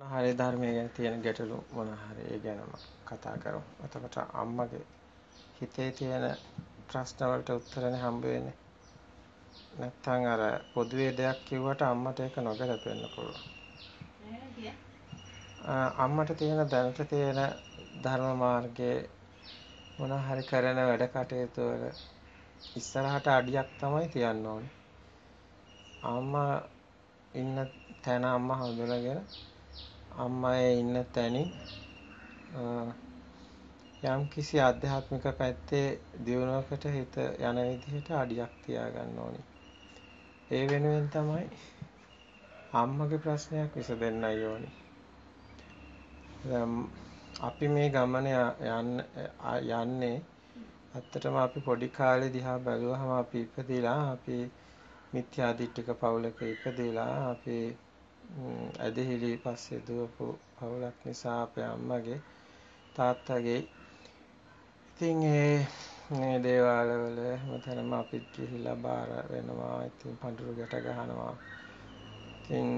මොනහරි ධර්මය ගැන තියෙන ගැටලු මොනහරි ඒ ගැනම කතා කරමු. එතකොට අම්මගේ හිතේ තියෙන ප්‍රශ්න වලට උත්තරනේ හම්බ වෙන්නේ. නැත්තම් අර පොදුවේ දෙයක් කිව්වට අම්මට ඒක නොගැලපෙන්න පුළුවන්. අම්මට තියෙන දැනට තියෙන ධර්ම මාර්ගයේ මොන හරි කරන වැඩ කටයුතු වල ඉස්සරහට අඩියක් තමයි තියන්න ඕනේ. අම්මා ඉන්න තැන අම්මා හඳුනගෙන අම්මා ඉන්න තැනින් යම් කිසි අධ්‍යාත්මික පැත්තේ දියුණුවකට හිත යන විදිහට අඩියක් තියාගන්න ඕනි. ඒ වෙනුවෙන් තමයි අම්මගේ ප්‍රශ්නයක් විසඳෙන්නයි ඕනි. අපි මේ ගමන යන්නේ ඇත්තටම අපි පොඩි කාලේ දිහා බැලුවහම අපි ඉපදිලා අපි මිත්‍යාදිට්ඨික පවුලක ඉපදිලා අපි ඇදහිලි පස්සේ දුවපු පවුලක් නිසා අපේ අම්මගේ තාත්තගේ ඉතින් ඒ මේ දේවාලවල හැමතැනම අපිත් ගිහිලා බාර වෙනවා. ඉතින් පඳුරු ගැට ගහනවා. ඉතින්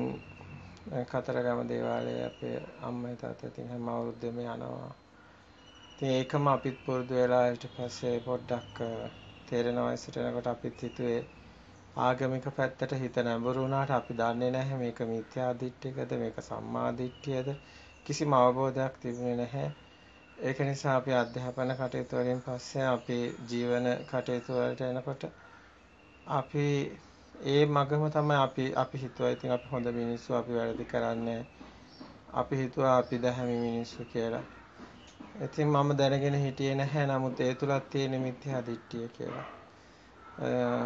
කතරගම දේවාලයේ අපේ අම්මයි තාත්තා ඉතින් හැම අවුරුද්දෙම යනවා. ඉතින් ඒකම අපිත් පුරුදු වෙලා ඊට පස්සේ පොඩ්ඩක් තේරෙන වයසට එනකොට අපිත් හිතුවේ ආගමික පැත්තට හිත නැඹුරු වුණාට අපි දන්නේ නැහැ මේක මිත්‍යා දිට්ඨියකද මේක සම්මා දිට්ඨියද කිසිම අවබෝධයක් තිබුණේ නැහැ ඒක නිසා අපි අධ්‍යාපන කටයුතු වලින් පස්සේ අපේ ජීවන කටයුතු වලට එනකොට අපි ඒ මගම තමයි අපි අපි හිතුවා ඉතින් අපි හොඳ මිනිස්සු අපි වැරදි කරන්නේ අපි හිතුවා අපි දැහැමි මිනිස්සු කියලා ඉතින් මම දැනගෙන හිටියේ නැහැ නමුත් ඒ තුලත් තියෙන මිත්‍යා දිට්ඨිය කියලා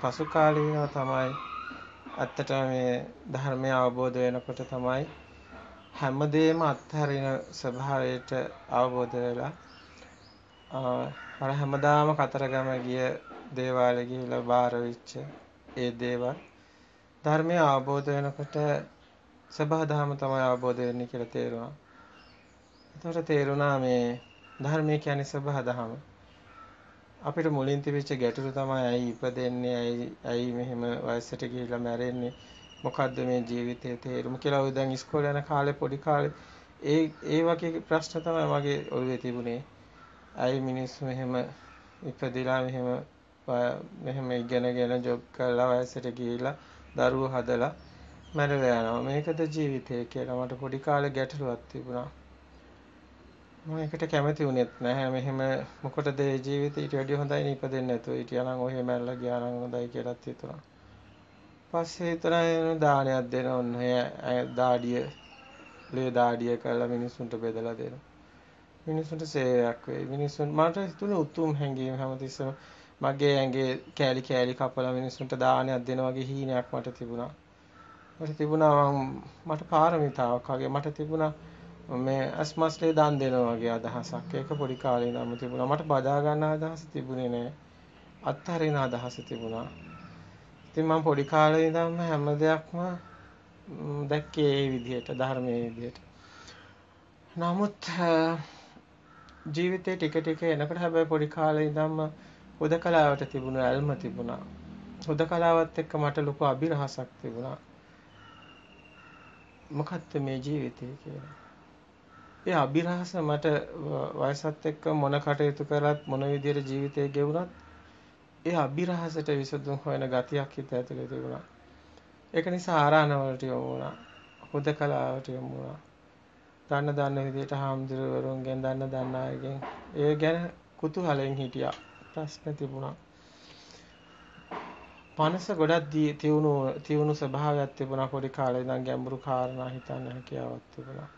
පසු කාලීනව තමයි ඇත්තටම මේ ධර්මය අවබෝධ වෙනකොට තමයි හැමදේම අත්හරින ස්වභාවයට අවබෝධ වෙලා අර හැමදාම කතරගම ගිය දේවාලෙ ගිහිලා බාර වෙච්ච ඒ දේවල් ධර්මය අවබෝධ වෙනකොට සබහාදහම තමයි අවබෝධ වෙන්නේ කියලා තේරුණා. එතකොට තේරුණා මේ ධර්මය කියන්නේ සබහාදහම. අපිට මුලින් තිබිච්ච ගැටලු තමයි ඇයි ඉපදෙන්නේ ඇයි ඇයි මෙහෙම වයසට ගිහිලා මැරෙන්නේ මොකද්ද මේ ජීවිතයේ තේරුම කියලා ඔය දැන් ඉස්කෝලේ යන කාලේ පොඩි කාලේ ඒ ඒ වගේ ප්‍රශ්න තමයි මගේ ඔළුවේ තිබුණේ ඇයි මිනිස්සු මෙහෙම ඉපදිලා මෙහෙම මෙහෙම ඉගෙනගෙන ජොබ් කරලා වයසට ගිහිලා දරුවෝ හදලා මැරලා යනවා මේකද ජීවිතය කියලා මට පොඩි කාලේ ගැටලුවක් තිබුණා මම ඒකට කැමති වුණෙත් නැහැ. මෙහෙම මොකටද ඒ ජීවිතේ ඊට වැඩිය හොඳයි නේ ඉපදෙන්නේ නැතුව හිටියා නම් ඔහේ මැරලා ගියා නම් හොඳයි කියලාත් හිතුණා. පස්සේ හිතලා එන දානයක් දෙන ඔන්න ඇය දාඩිය ලේ දාඩිය කරලා මිනිස්සුන්ට බෙදලා දෙනවා. මිනිස්සුන්ට සේවයක් වෙයි. මිනිස්සුන් මට හිතුනේ උතුම් හැංගීම හැමතිස්සම මගේ ඇඟේ කෑලි කෑලි කපලා මිනිස්සුන්ට දානයක් දෙන වගේ හීනයක් මට තිබුණා. මට තිබුණා මට පාරමිතාවක් වගේ මට තිබුණා මේ අස්මස්ලේ දන් දෙනවා වගේ අදහසක්. ඒක පොඩි කාලේ ඉඳන්ම තිබුණා. මට බදා ගන්න අදහස තිබුණේ නෑ. අත්හරින අදහස තිබුණා. ඉතින් මම පොඩි කාලේ ඉඳන්ම හැම දෙයක්ම දැක්කේ ඒ විදිහට ධර්මයේ විදිහට. නමුත් ජීවිතේ ටික ටික එනකොට හැබැයි පොඩි කාලේ ඉඳන්ම හුදකලාවට තිබුණ ඇල්ම තිබුණා. හුදකලාවත් එක්ක මට ලොකු අභිරහසක් තිබුණා. මොකක්ද මේ ජීවිතය කියලා. ඒ අභිරහස මට වයසත් එක්ක මොන කටයුතු කරත් මොන විදියට ජීවිතය ගෙවුනත් ඒ අභිරහසට විසඳුම් හොයන ගතියක් හිත ඇතුලේ තිබුණා. ඒක නිසා ආරාණ වලට යොමු වුණා. හුදකලාවට යොමු වුණා. දන්න දන්න විදියට හාමුදුරුවරුන්ගෙන් දන්න දන්න අයගෙන් ඒ ගැන කුතුහලෙන් හිටියා. ප්‍රශ්න තිබුණා. මනස ගොඩක් තියුණු තියුණු ස්වභාවයක් තිබුණා පොඩි කාලේ ඉඳන් ගැඹුරු කාරණා හිතන්න හැකියාවක් තිබුණා.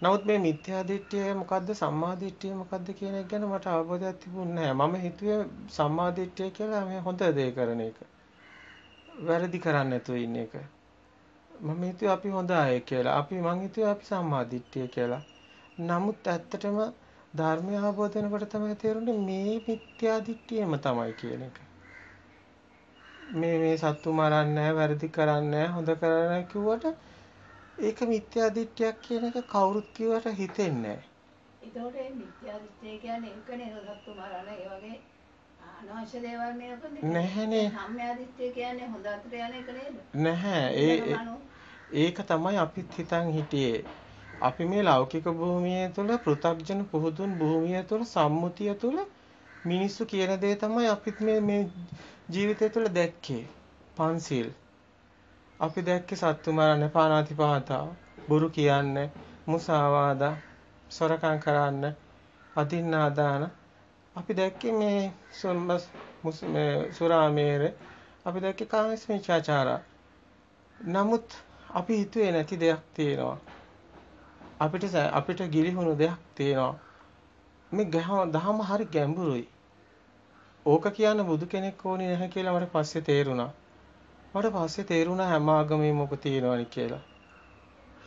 නමුත් මේ මිත්‍යා දිට්ඨිය මොකද්ද සම්මා දිට්ඨිය මොකද්ද කියන එක ගැන මට අවබෝධයක් තිබුණේ නැහැ. මම හිතුවේ සම්මා දිට්ඨිය කියලා මේ හොඳ දේ කරන එක. වැරදි කරන්නේ නැතුව ඉන්න එක. මම හිතුවේ අපි හොඳ අය කියලා. අපි මං හිතුවේ අපි සම්මා දිට්ඨිය කියලා. නමුත් ඇත්තටම ධර්මය අවබෝධ වෙනකොට තමයි තේරුනේ මේ මිත්‍යා දිට්ඨියම තමයි කියන එක. මේ මේ සත්තු මරන්නේ වැරදි කරන්නේ හොඳ කරන්නේ කිව්වට ඒක මිත්‍යා දිට්ඨියක් කියන එක කවුරුත් කිව්වට හිතෙන්නේ නැහැ. ඒතකොට මේ මිත්‍යා දිට්ඨිය කියන්නේ ඒකනේ හොදක් තුමාරණ ඒ වගේ අනවශ්‍ය දේවල් මේක නැහැනේ. සම්මියා දිට්ඨිය කියන්නේ හොඳ අතට යන එක නේද? නැහැ. ඒ ඒක තමයි අපිත් හිතන් හිටියේ. අපි මේ ලෞකික භූමිය තුළ පෘථග්ජන පුහුදුන් භූමිය තුළ සම්මුතිය තුළ මිනිස්සු කියන දේ තමයි අපිත් මේ මේ ජීවිතය තුළ දැක්කේ. පන්සිල් අපි දැක්කේ සත්තු මරන්න, පාණාතිපාතා, බොරු කියන්න, මුසාවාද, සොරකම් කරන්න, අදින්නා දාන. අපි දැක්කේ මේ සොම්බස් මුස්මේ සුරාමේර අපි දැක්කේ කාමස් මිචාචාරා. නමුත් අපි හිතුවේ නැති දෙයක් තියෙනවා. අපිට අපිට ගිලිහුණු දෙයක් තියෙනවා. මේ දහම හරි ගැඹුරුයි. ඕක කියන්න බුදු කෙනෙක් ඕනේ නැහැ කියලා මට පස්සේ තේරුණා. මට පස්සේ තේරුණා හැම ආගමෙම මොක තියෙනවනි කියලා.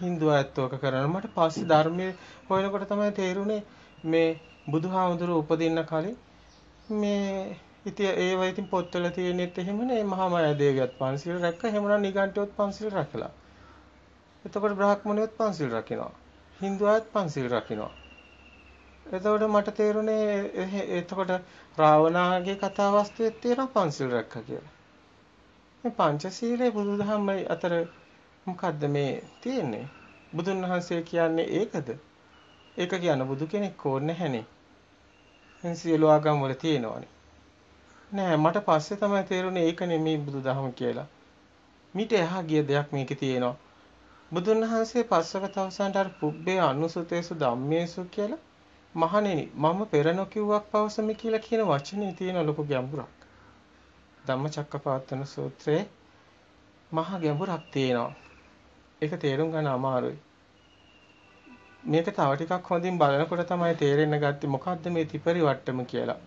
Hindu අයත් ඕක කරනවා. මට පස්සේ ධර්මයේ හොයනකොට තමයි තේරුනේ මේ බුදුහාමුදුරුව උපදින්න කලින් මේ ඉතින් ඒව ඉතින් පොත්වල තියෙනෙත් එහෙමනේ මහාමායා දේවියත් පන්සිල් රැක්ක. එහෙමනම් නිගණ්ඨයොත් පන්සිල් රැකලා. එතකොට බ්‍රාහ්මණයොත් පන්සිල් රකින්නවා. Hindu අයත් පන්සිල් රකින්නවා. එතකොට මට තේරුනේ එතකොට රාවණාගේ කතා වස්තුවේ තියෙන පන්සිල් රැක්කා කියලා. මේ පංචශීලයේ බුදුදහමයි අතර මොකද්ද මේ තියෙන්නේ? බුදුන් වහන්සේ කියන්නේ ඒකද? ඒක කියන බුදු කෙනෙක් ඕනේ නැහනේ. මේ සියලු ආගම් වල තියෙනවනේ. නෑ මට පස්සේ තමයි තේරුනේ ඒක නෙමේ බුදුදහම කියලා. මිට එහා ගිය දෙයක් මේකේ තියෙනවා. බුදුන් වහන්සේ පස්වක තවසන්ට අර පුබ්බේ අනුසුතේසු ධම්මේසු කියලා මහණෙනි මම පෙර නොකිව්වක් පවසමි කියලා කියන වචනේ තියෙන ලොකු ගැඹුරක්. ධම්මචක්කපවත්තන සූත්‍රයේ මහා ගැඹුරක් තියෙනවා. ඒක තේරුම් ගන්න අමාරුයි. මේක තව ටිකක් හොඳින් බලනකොට තමයි තේරෙන්න ගත්තේ මොකද්ද මේ ත්‍රිපරිවට්ටම කියලා.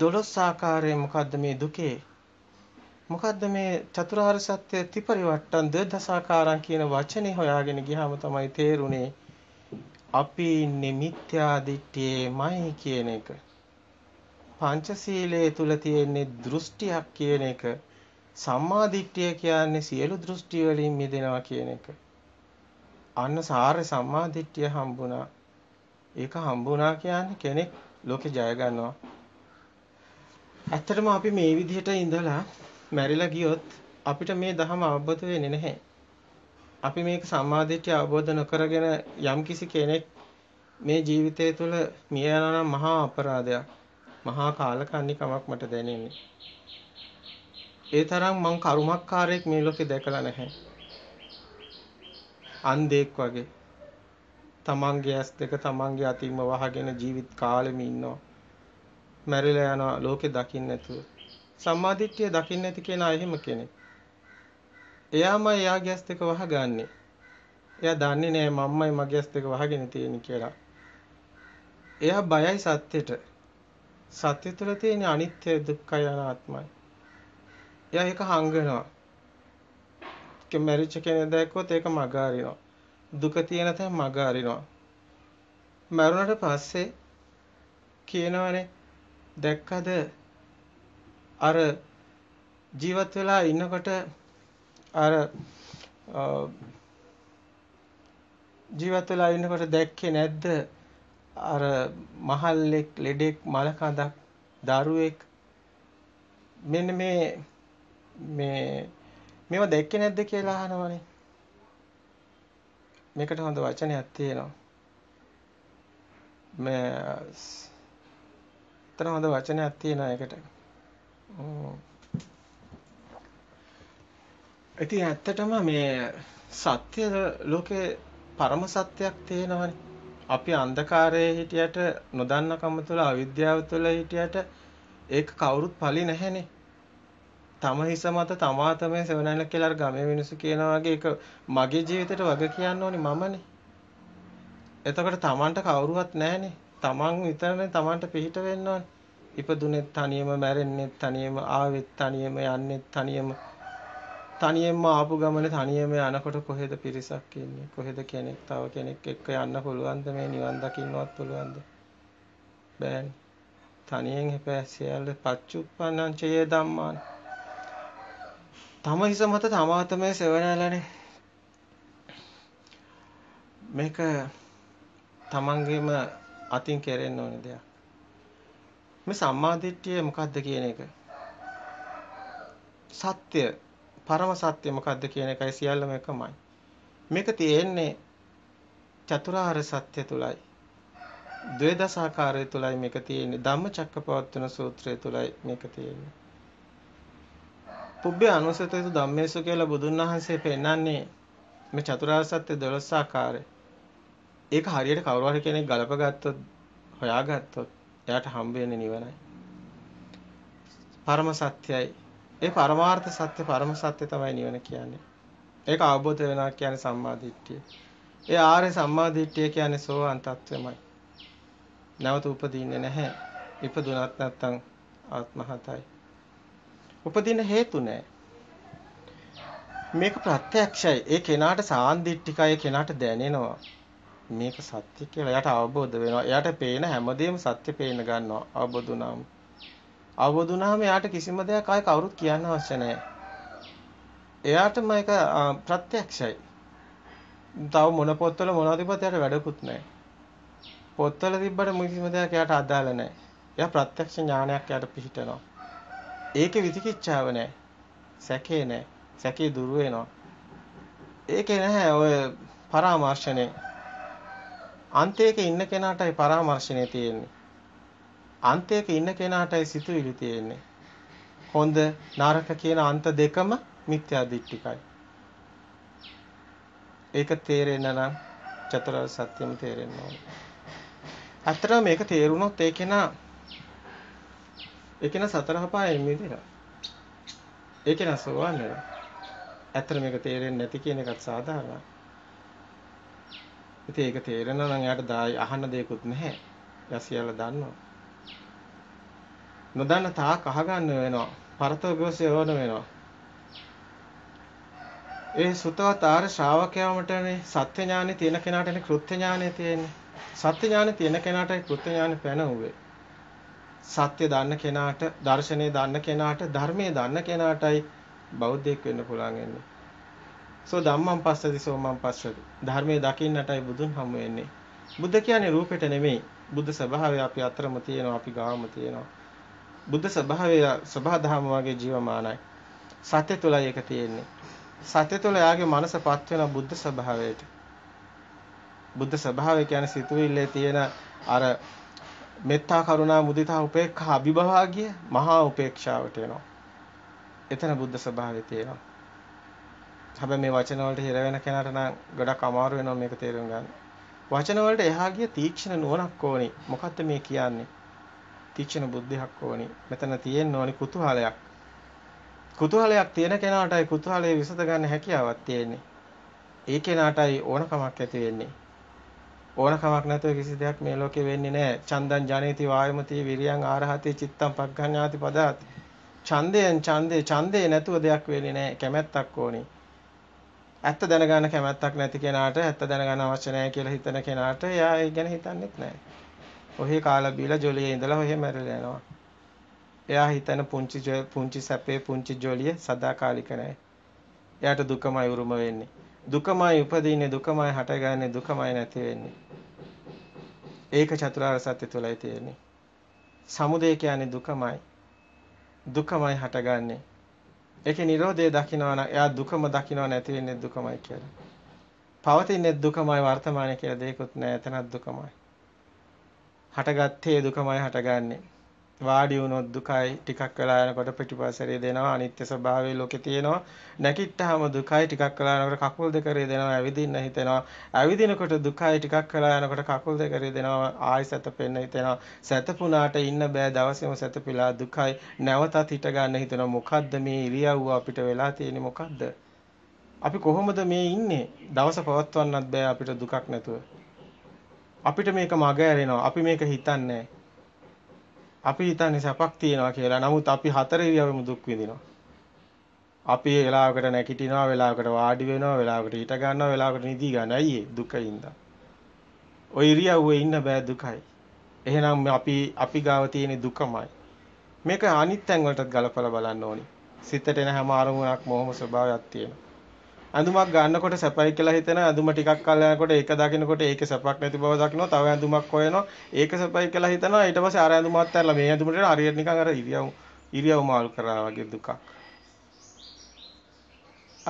දොළොස් ආකාරයේ මොකද්ද මේ දුකේ? මොකද්ද මේ චතුරාර්ය සත්‍ය ත්‍රිපරිවට්ටම් දසාකාරම් කියන වචනේ හොයාගෙන ගියාම තමයි තේරුනේ අපි ඉන්නේ මිත්‍යා දිට්ඨියේමයි කියන එක. පංචශීලයේ තුල තියෙන්නේ දෘෂ්ටියක් කියන එක සම්මාදිට්ඨිය කියන්නේ සියලු දෘෂ්ටි වලින් මිදෙනවා කියන එක. අන්න සාරේ සම්මාදිට්ඨිය හම්බුණා. ඒක හම්බුණා කියන්නේ කෙනෙක් ලෝකේ ජය ගන්නවා. ඇත්තටම අපි මේ විදිහට ඉඳලා මැරිලා ගියොත් අපිට මේ ධහම අවබෝධ වෙන්නේ නැහැ. අපි මේක සම්මාදිට්ඨිය අවබෝධ නොකරගෙන යම්කිසි කෙනෙක් මේ ජීවිතය තුළ මිය යනවා නම් මහා අපරාධයක්. මහා කාලකන්නිකමක් මට දැනෙන්නේ. ඒ තරම් මං කරුමක්කාරයෙක් මේ ලෝකේ දැකලා නැහැ. අන්ධෙක් වගේ තමන්ගේ ඇස් දෙක තමන්ගේ අතින්ම වහගෙන ජීවිත කාලෙම ඉන්නවා. මැරිලා යනවා ලෝකේ දකින්න නැතුව. සම්මාදිට්ඨිය දකින්න නැති කෙනා එහෙම කෙනෙක්. එයාම එයාගේ ඇස් දෙක වහගන්නේ. එයා දන්නේ නැහැ මම්මයි මගේ ඇස් දෙක වහගෙන තියෙන්නේ කියලා. එයා බයයි සත්‍යෙට. සත්‍ය තුළ තියෙන අනිත්‍ය දුක්ඛය අනාත්මයි. එයා ඒක හංගනවා. කැමරිච්ච කෙනෙක් දැක්කොත් ඒක මග අරිනවා. දුක තියෙන තැන මග අරිනවා. මරුණට පස්සේ කියනවනේ දැක්කද අර ජීවත් වෙලා ඉන්නකොට අර ජීවත් වෙලා ඉන්නකොට දැක්කේ නැද්ද අර මහල්ලෙක් ලෙඩෙක් මලකඳක් දරුවෙක් මෙන්න මේ මේ මේව දැක්කේ නැද්ද කියලා අහනවනේ මේකට හොඳ වචනයක් තියෙනවා මේ තන හොඳ වචනයක් තියෙනවා ඒකට ඉතින් ඇත්තටම මේ සත්‍ය ලෝකේ පරම සත්‍යයක් තියෙනවනේ අපි අන්ධකාරයේ හිටියට නොදන්නකම තුළ අවිද්‍යාව තුළ හිටියට ඒක කවුරුත් ඵලි නැහැනේ. තම හිස මත තමා තමයි සෙවණැල කියලා අර ගමේ මිනිස්සු කියනා වගේ ඒක මගේ ජීවිතේට වග කියන්න ඕනේ මමනේ. එතකොට Tamanට කවුරුවත් නැහැනේ. Taman විතරනේ Tamanට පිහිට වෙන්න ඕනේ. ඉපදුනේ තනියම මැරෙන්නේ තනියම ආවෙත් තනියම යන්නේ තනියම තනියෙන්ම ආපු ගමනේ තනියම යනකොට කොහෙද පිරිසක් ඉන්නේ කොහෙද කෙනෙක් තව කෙනෙක් එක්ක යන්න පුළුවන්ද මේ නිවන් දකින්නවත් පුළුවන්ද බෑනේ තනියෙන් හැපෑ සියල්ල පච්චුප්පන්නං චේ ධම්මාන තම හිස මත තමා තමයි සෙවණලනේ මේක තමන්ගේම අතින් කෙරෙන්න ඕන දෙයක් මේ සම්මාදිට්ඨිය මොකක්ද කියන එක සත්‍ය පරම සත්‍ය මොකද්ද කියන එකයි සියල්ලම එකමයි. මේක තියෙන්නේ චතුරාර්ය සත්‍ය තුලයි. ද්වේදසාකාරය තුලයි මේක තියෙන්නේ. ධම්මචක්කපවත්තන සූත්‍රය තුලයි මේක තියෙන්නේ. පුබ්බේ අනුසතේසු ධම්මේසු කියලා බුදුන් වහන්සේ පෙන්නන්නේ මේ චතුරාර්ය සත්‍ය 12 ආකාරය. ඒක හරියට කවුරු හරි කෙනෙක් ගලප ගත්තොත් හොයාගත්තොත් එයාට හම්බ වෙන්නේ නිවනයි. පරම සත්‍යයි ඒ පරමාර්ථ සත්‍ය පරම සත්‍ය තමයි නිවන කියන්නේ. ඒක අවබෝධ වෙනවා කියන්නේ සම්මා දිට්ඨිය. ඒ ආර්ය සම්මා දිට්ඨිය කියන්නේ සෝවාන් තත්වයමයි. නැවත උපදින්නේ නැහැ. ඉපදුනත් නැත්නම් ආත්මහතයි. උපදින හේතු නැහැ. මේක ප්‍රත්‍යක්ෂයි. ඒ කෙනාට සාන්දිට්ඨිකයි කෙනාට දැනෙනවා. මේක සත්‍ය කියලා. එයාට අවබෝධ වෙනවා. එයාට පේන හැමදේම සත්‍ය පේන ගන්නවා. අවබෝධ වුණාම. අවබෝධ වුණාම එයාට කිසිම දෙයක් ආයි කවුරුත් කියන්න අවශ්‍ය නැහැ. එයාටම ඒක ප්‍රත්‍යක්ෂයි. තව මොන පොත්වල මොනවද තිබ්බත් එයාට වැඩකුත් නැහැ. පොත්වල තිබ්බට කිසිම දෙයක් එයාට අදාළ නැහැ. එයා ප්‍රත්‍යක්ෂ ඥානයක් එයාට පිහිටනවා. ඒකේ විචිකිච්ඡාව නැහැ. සැකේ නැහැ. සැකේ දුර වෙනවා. ඒකේ නැහැ ඔය පරාමර්ශනේ. අන්තයක ඉන්න කෙනාටයි පරාමර්ශනේ තියෙන්නේ. අන්තයක ඉන්න කෙනාටයි සිතුවිලි තියෙන්නේ. හොඳ නරක කියන අන්ත දෙකම මිත්‍යා දිට්ඨිකයි. ඒක තේරෙන්න නම් චතුරාර්ය සත්‍යම තේරෙන්න ඕනේ. අත්‍තරම මේක තේරුණොත් ඒක නා ඒක නා සතර හපායෙන් මිදෙනවා. ඒක නා සෝවන් වෙනවා. අත්‍තර මේක තේරෙන්නේ නැති කියන එකත් සාධාරණයි. ඉතින් ඒක තේරෙනවා නම් එයාට අහන්න දෙයක්වත් නැහැ. එයා සියල්ල දන්නවා. නොදන්න තාක් අහගන්න වෙනවා. පරතෝගෝස යොවන වෙනවා. ඒ සුතවත් ආර ශ්‍රාවකයාමටනේ සත්‍ය ඥානෙ තියෙන කෙනාටනේ කෘත්‍ය ඥානෙ තියෙන්නේ. සත්‍ය ඥානෙ තියෙන කෙනාටයි කෘත්‍ය ඥානෙ පැනුවේ. සත්‍ය දන්න කෙනාට, දර්ශනය දන්න කෙනාට, ධර්මයේ දන්න කෙනාටයි බෞද්ධයෙක් වෙන්න පුළුවන් වෙන්නේ. සෝ ධම්මං පස්සති සෝ මං පස්සති. ධර්මයේ දකින්නටයි බුදුන් හමු වෙන්නේ. බුද්ධ කියන්නේ රූපෙට නෙමෙයි. බුද්ධ ස්වභාවය අපි අතරම තියෙනවා, අපි ගාවම තියෙනවා. බුද්ධ ස්වභාවය සබහාධම වගේ ජීවමානයි. සත්‍ය තුලයි ඒක තියෙන්නේ. සත්‍ය තුල යාගේ මනසපත් වෙන බුද්ධ ස්වභාවයට. බුද්ධ ස්වභාවය කියන්නේ සිතුවිල්ලේ තියෙන අර මෙත්තා කරුණා මුදිතා උපේක්ඛා අභිභාගිය මහා උපේක්ෂාවට එනවා. එතන බුද්ධ ස්වභාවය තියෙනවා. හැබැයි මේ වචන වලට හිර වෙන කෙනාට නම් ගොඩක් අමාරු වෙනවා මේක තේරුම් ගන්න. වචන වලට එහා ගිය තීක්ෂණ නුවණක් ඕනේ. මොකද්ද මේ කියන්නේ? තීක්ෂණ බුද්ධියක් ඕනි. මෙතන තියෙන්න ඕනි කුතුහලයක්. කුතුහලයක් තියෙන කෙනාටයි කුතුහලයේ විසඳ ගන්න හැකියාවක් තියෙන්නේ. ඒ කෙනාටයි ඕනකමක් ඇති වෙන්නේ. ඕනකමක් නැතුව කිසි දෙයක් මේ ලෝකේ වෙන්නේ නැහැ. චන්දං ජනේති වායමති විරියං ආරහතේ චිත්තං පග්ගඤ්ඤාති පදාති. ඡන්දයෙන් ඡන්දේ ඡන්දේ නැතුව දෙයක් වෙන්නේ නැහැ. කැමැත්තක් ඕනේ. ඇත්ත දැනගන්න කැමැත්තක් නැති කෙනාට ඇත්ත දැනගන්න අවශ්‍ය නැහැ කියලා හිතන කෙනාට එයා ඒ ගැන හිතන්නේත් නැහැ. ඔහේ කාලා බීලා ජොලියේ ඉඳලා ඔහේ මැරිලා යනවා. එයා හිතන පුංචි පුංචි සැපේ පුංචි ජොලිය සදාකාලික නැහැ. එයාට දුකමයි උරුම වෙන්නේ. දුකමයි උපදින්නේ දුකමයි හටගන්නේ දුකමයි නැති වෙන්නේ. ඒක චතුරාර්ය සත්‍ය තුලයි තියෙන්නේ. සමුදය කියන්නේ දුකමයි. දුකමයි හටගන්නේ. ඒකේ Nirodhe දකින්නවා එයා දුකම දකින්න නැති වෙන්නේ දුකමයි කියලා. පවතින්නේ දුකමයි වර්තමානයේ කියලා දෙයක්වත් නැහැ. එතනත් දුකමයි. හටගත්තේ දුකමයි හටගන්නේ. වාඩි වුණොත් දුකයි ටිකක් වෙලා යනකොට පිටිපස්සරේ දෙනවා අනිත්‍ය ස්වභාවය ලෝකේ තියෙනවා නැගිට්ටාම දුකයි ටිකක් වෙලා යනකොට කකුල් දෙකරේ දෙනවා ඇවිදින්න හිතෙනවා ඇවිදිනකොට දුකයි ටිකක් වෙලා යනකොට කකුල් දෙකරේ දෙනවා ආයි සැතපෙන්න හිතෙනවා සැතපුණාට ඉන්න බෑ දවසේම සැතපීලා දුකයි නැවතත් හිට ගන්න හිතෙනවා මොකද්ද මේ ඉරියව්ව අපිට වෙලා තියෙන්නේ මොකද්ද අපි කොහොමද මේ ඉන්නේ දවස පවත්වන්නත් බෑ අපිට දුකක් නැතුව අපිට මේක මග ඇරෙනවා. අපි මේක හිතන්නේ අපි හිතන්නේ සැපක් තියනවා කියලා. නමුත් අපි හතර ඉරියව්වෙම දුක් විඳිනවා. අපි වෙලාවකට නැගිටිනවා, වෙලාවකට වාඩි වෙනවා, වෙලාවකට හිට ගන්නවා, වෙලාවකට නිදි ගන්න. අයියේ දුකින්ද. ඔය ඉරියව්වේ ඉන්න බෑ දුකයි. එහෙනම් අපි අපි ගාව තියෙන දුකමයි. මේක අනිත් තැන් වලටත් ගලපලා බලන්න ඕනේ. සිතට එන හැම අරමුණක්ම ඔහොම ස්වභාවයක් තියෙනවා. අඳුමක් ගන්නකොට සැපයි කියලා හිතෙන අඳුම ටිකක් කල් යනකොට ඒක දකින්නකොට ඒකේ සැපක් නැති බව දකිනවා තව අඳුමක් හොයනවා ඒක සැපයි කියලා හිතනවා ඊට පස්සේ අර අඳුම අත්හැරලා මේ අඳුමට හරියට නිකන් අර ඉරියව් ඉරියව් මාල් කරා වගේ දුකක්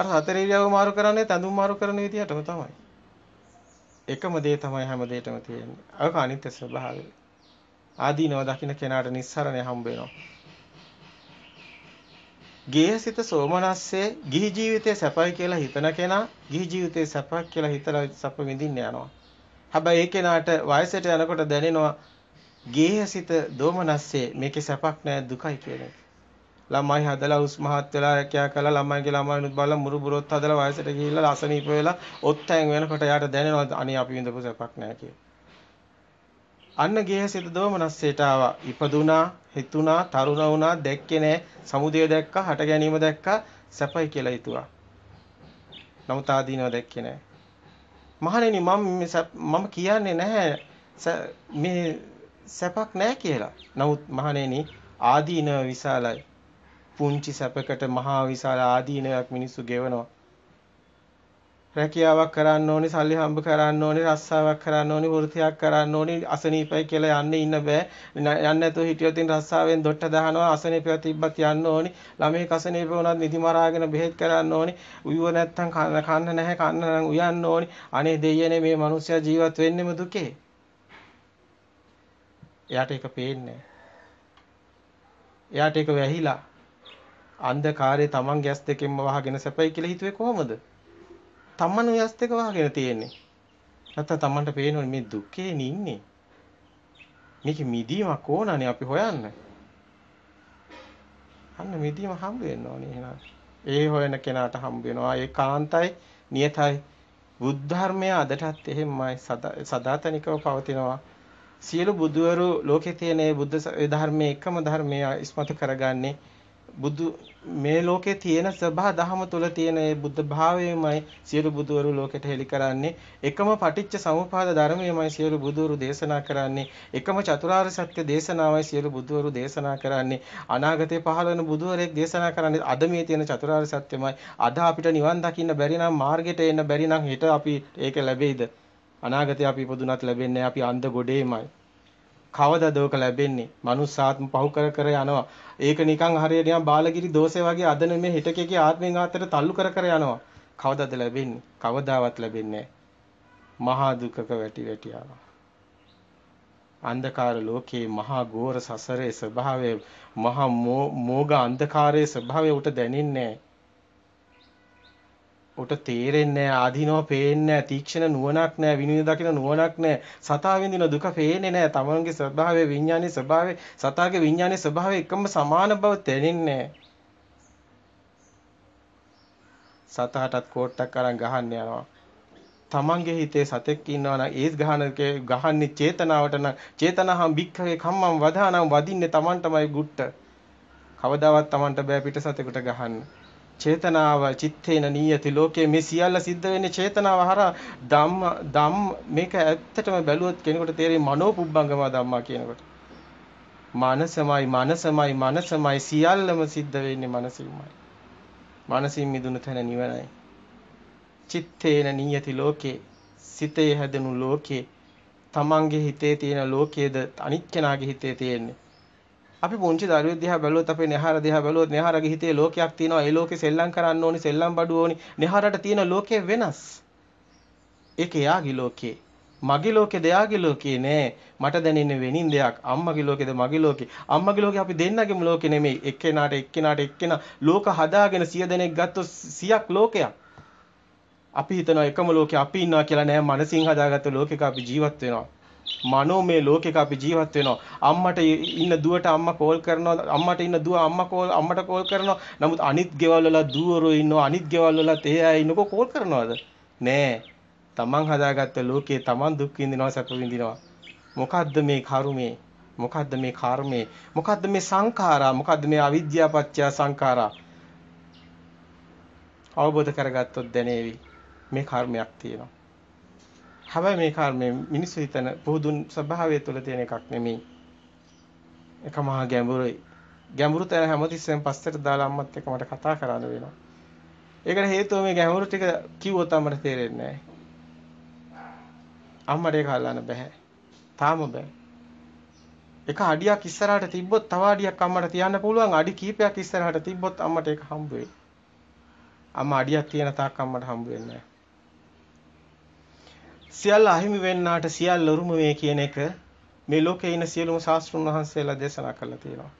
අර හතර ඉරියව් මාරු කරන්නේ තඳුම් මාරු කරන විදිහටම තමයි. එකම දේ තමයි හැම දෙයකම තියෙන්නේ. අර අනිත්‍ය ස්වභාවය. ආදීනව දකින්න කෙනාට නිස්සරණය හම්බ වෙනවා. ගේහසිත සෝමනස්සේ ගිහි ජීවිතේ සැපයි කියලා හිතන කෙනා ගිහි ජීවිතේ සැපක් කියලා හිතලා සැප විඳින්න යනවා. හැබැයි ඒ කෙනාට වයසට යනකොට දැනෙනවා ගේහසිත දෝමනස්සේ මේකේ සැපක් නෑ දුකයි කියන එක. ළමයි හදලා උස් මහත් වෙලා රැකියා කළා ළමයිගේ ළමයිනුත් බලලා මුරු බුරොත් හදලා වයසට ගිහිල්ලා අසනීප වෙලා ඔත්තැන් වෙනකොට යාට දැනෙනවා අනේ අපි විඳපු සැපක් නෑ කියලා. අන්න ගේහසිත දෝමනස්සයට ආවා. ඉපදුනා, හිතුණා, තරුණ වුණා, දැක්කේ නෑ, සමුදය දැක්කා, හට ගැනීම දැක්කා, සැපයි කියලා හිතුවා. නමුත් ආදීනව දැක්කේ නෑ. මහණෙනි මම මම කියන්නේ නැහැ මේ සැපක් නැහැ කියලා. නමුත් මහණෙනි ආදීනව විශාලයි. පුංචි සැපකට මහා විශාල ආදීනයක් මිනිස්සු ගෙවනවා. රැකියාවක් කරන්න ඕනේ, සල්ලි හම්බ කරන්න ඕනේ, රස්සාවක් කරන්න ඕනේ, වෘත්තියක් කරන්න ඕනේ, අසනීපයි කියලා යන්න ඉන්න බෑ. යන්න නැතුව හිටියොත් ඉතින් රස්සාවෙන් දොට්ට දානවා, අසනීපය තිබ්බත් යන්න ඕනේ. ළමයි කසනීප වුණත් නිදි මරාගෙන බෙහෙත් කරන්න ඕනේ. උයුව නැත්තම් කන්න නැහැ, කන්න නම් උයන්න ඕනේ. අනේ දෙයියනේ මේ මිනිස්සයා ජීවත් වෙන්නෙම දුකේ. එයාට ඒක පේන්නේ එයාට ඒක වැහිලා අන්ධකාරයේ Taman ගැස් දෙකෙන්ම වහගෙන සැපයි කියලා හිතුවේ කොහොමද? තමන් උයස් දෙක වහගෙන තියෙන්නේ. නැත්තම් තමන්ට පේනවනේ මේ දුකේ ඉන්නේ. මේක මිදීමක් ඕනනේ අපි හොයන්න. අන්න මිදීම හම්බ වෙන්න ඕනේ එහෙනම්. ඒ හොයන කෙනාට හම්බ වෙනවා. ඒ කාන්තයි, නියතයි. බුද්ධ ධර්මය අදටත් එහෙමයි සදාතනිකව පවතිනවා. සියලු බුදවරු ලෝකේ තියෙන බුද්ධ ධර්මයේ එකම ධර්මය ඉස්මතු කරගන්නේ බුදු මේ ලෝකේ තියෙන සබහා දහම තුල තියෙන ඒ බුද්ධ භාවයමයි සියලු බුදවරු ලෝකෙට හෙළි කරන්නේ එකම පටිච්ච සමුපාද ධර්මයමයි සියලු බුදවරු දේශනා කරන්නේ එකම චතුරාර්ය සත්‍ය දේශනාවයි සියලු බුදවරු දේශනා කරන්නේ අනාගතේ පහළ වෙන බුදවරයෙක් දේශනා කරන්නේ අද මේ තියෙන චතුරාර්ය සත්‍යමයි අද අපිට නිවන් දකින්න බැරි නම් මාර්ගයට එන්න බැරි නම් හිට අපි ඒක ලැබෙයිද අනාගතේ අපි ඉපදුනත් ලැබෙන්නේ අපි අන්ධ ගොඩේමයි කවදද ඕක ලැබෙන්නේ? මනුස්සාත්ම පහු කර කර යනවා. ඒක නිකන් හරියට නිකන් බාලගිරි දෝෂේ වගේ අදන මේ හිටකේකේ ආත්මෙන් ආතට තල්ලු කර කර යනවා. කවදද ලැබෙන්නේ? කවදාවත් ලැබෙන්නේ මහා දුකක වැටි වැටි අන්ධකාර ලෝකයේ මහා ගෝර සසරේ ස්වභාවය මහා මෝග අන්ධකාරයේ ස්වභාවය උට දැනෙන්නේ නැහැ. ඔට තේරෙන්නේ නැහැ ආධිනව පේන්නේ නැහැ තීක්ෂණ නුවණක් නැහැ විනිවිද දකින නුවණක් නැහැ සතා විඳින දුක පේන්නේ නැහැ තමන්ගේ ස්වභාවයේ විඥානයේ ස්වභාවයේ සතාගේ විඥානයේ ස්වභාවය එකම සමාන බව දැනෙන්නේ සතාටත් කෝට්ටක් අරන් ගහන්න යනවා තමන්ගේ හිතේ සතෙක් ඉන්නවා නම් ඒත් ගහනකේ ගහන්නේ චේතනාවට නම් චේතනහම් බික්කේ කම්මම් වදානම් වදින්නේ තමන්ටමයි ගුට්ට කවදාවත් තමන්ට බෑ පිට සතෙකුට ගහන්න චේතනාව චිත්තේන නීයති ලෝකේ මේ සියල්ල සිද්ධ වෙන්නේ චේතනාව හරහා ධම්ම ධම් මේක ඇත්තටම බැලුවොත් කෙනෙකුට තේරෙයි මනෝ පුබ්බංගම ධම්මා කියනකොට මනසමයි මනසමයි මනසමයි සියල්ලම සිද්ධ වෙන්නේ මනසින්මයි මනසින් මිදුණු තැන නිවනයි චිත්තේන නීයති ලෝකේ සිතේ හැදෙනු ලෝකේ තමන්ගේ හිතේ තියෙන ලෝකයේද අනිත් කෙනාගේ හිතේ තියෙන්නේ අපි පුංචි දරුවෙක් දිහා බැලුවොත් අපේ නෙහාර දිහා බැලුවොත් නෙහාරගේ හිතේ ලෝකයක් තියෙනවා. ඒ ලෝකේ සෙල්ලම් කරන්න ඕනි, සෙල්ලම් බඩුව ඕනි. නෙහාරට තියෙන ලෝකේ වෙනස්. ඒක එයාගේ ලෝකේ. මගේ ලෝකේ දෙයාගේ ලෝකේ නෑ. මට දැනෙන්නේ වෙනින් දෙයක්. අම්මගේ ලෝකේද මගේ ලෝකේ. අම්මගේ ලෝකේ අපි දෙන්නගේම ලෝකේ නෙමෙයි. එක්කෙනාට එක්කෙනාට එක්කෙනා ලෝක හදාගෙන 100 දෙනෙක් ගත්තොත් 100ක් ලෝකයක්. අපි හිතනවා එකම ලෝකේ අපි ඉන්නවා කියලා නෑ. මනසින් හදාගත්ත ලෝකයක අපි ජීවත් වෙනවා. මනෝමය ලෝකයක අපි ජීවත් වෙනවා. අම්මට ඉන්න දුවට අම්මා කෝල් කරනවා. අම්මට ඉන්න දුව අම්මා කෝල් අම්මට කෝල් කරනවා. නමුත් අනිත් ගෙවල් වල දුවරෝ ඉන්නවා. අනිත් ගෙවල් වල තේ අය ඉන්නකෝ කෝල් කරනවද? නෑ. තමන් හදාගත්ත ලෝකේ තමන් දුක් විඳිනවා සැප විඳිනවා. මොකද්ද මේ කර්මය? මොකද්ද මේ කර්මය? මොකද්ද මේ සංඛාරා? මොකද්ද මේ අවිද්‍යාපත්‍ය සංඛාරා? අවබෝධ කරගත්තොත් දැනේවි. මේ කර්මයක් තියෙනවා. හැබැයි මේ කර්මය මිනිස්සු හිතන පුහුදුන් ස්වභාවය තුළ තියෙන එකක් නෙමෙයි. එක මහා ගැඹුරුයි. ගැඹුරු තැන හැමතිස්සෙම පස්සට දාලා අම්මත් එක්ක මට කතා කරන්න වෙනවා. ඒකට හේතුව මේ ගැඹුරු ටික කිව්වොත් අපිට තේරෙන්නේ නැහැ. අම්මට ඒක අල්ලන්න බෑ. තාම බෑ. එක අඩියක් ඉස්සරහට තිබ්බොත් තව අඩියක් අම්මට තියන්න පුළුවන්. අඩි කීපයක් ඉස්සරහට තිබ්බොත් අම්මට ඒක හම්බ වෙයි. අම්මා අඩියක් තියන තාක් අම්මට හම්බ වෙන්නේ නැහැ. සියල්ල අහිමි වෙන්නාට සියල්ල උරුම වේ කියන එක මේ ලෝකේ ඉන සියලුම ශාස්ත්‍රුන් වහන්සේලා දේශනා කරලා තියෙනවා.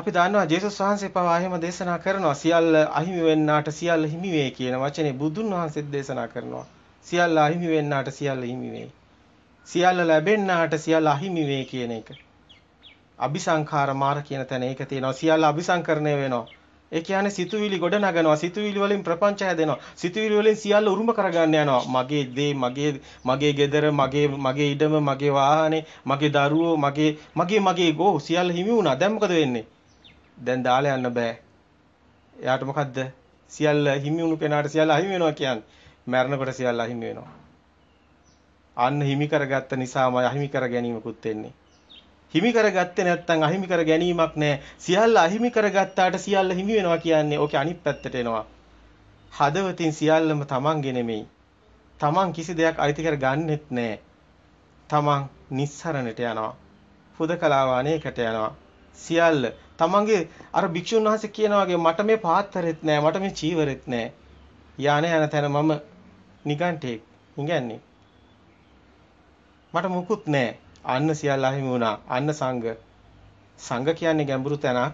අපි දන්නවා ජේසුස් වහන්සේ පවා එහෙම දේශනා කරනවා සියල්ල අහිමි වෙන්නාට සියල්ල හිමි වේ කියන වචනේ බුදුන් වහන්සේත් දේශනා කරනවා. සියල්ල අහිමි වෙන්නාට සියල්ල හිමි වේ. සියල්ල ලැබෙන්නාට සියල්ල අහිමි වේ කියන එක. අபிසංඛාර මාර කියන තැන ඒක තියෙනවා. සියල්ල අபிසංකරණය වෙනවා. ඒ කියන්නේ සිතුවිලි ගොඩ නගනවා සිතුවිලි වලින් ප්‍රපංච හැදෙනවා සිතුවිලි වලින් සියල්ල උරුම කරගන්න යනවා මගේ දේ මගේ මගේ ගෙදර මගේ මගේ ඉඩම මගේ වාහනේ මගේ දරුවෝ මගේ මගේ මගේ ගෝ සියල්ල හිමි වුණා දැන් මොකද වෙන්නේ දැන් දාලා යන්න බෑ එයාට මොකද්ද සියල්ල හිමි වුණු කෙනාට සියල්ල අහිමි වෙනවා කියන්නේ මැරෙනකොට සියල්ල අහිමි වෙනවා අන්න හිමි කරගත්ත නිසාම අහිමි කර ගැනීමකුත් වෙන්නේ හිමි කරගත්තේ නැත්නම් අහිමි කර ගැනීමක් නැහැ. සියල්ල අහිමි කරගත්තාට සියල්ල හිමි වෙනවා කියන්නේ ඕකේ අනිත් පැත්තට එනවා. හදවතින් සියල්ලම තමන්ගේ නෙමෙයි. තමන් කිසි දෙයක් අයිති කර ගන්නෙත් නැහැ. තමන් නිස්සරණට යනවා. හුදකලාව අනේකට යනවා. සියල්ල තමන්ගේ අර භික්ෂුන් වහන්සේ කියනා වගේ මට මේ පාත්තරෙත් නෑ මට මේ චීවරෙත් නෑ යාන යන තැන මම නිගන්ඨෙක් නිගන්නේ මට මුකුත් නෑ අන්න සියල්ල අහිමි වුණා. අන්න සංඝ. සංඝ කියන්නේ ගැඹුරු තැනක්.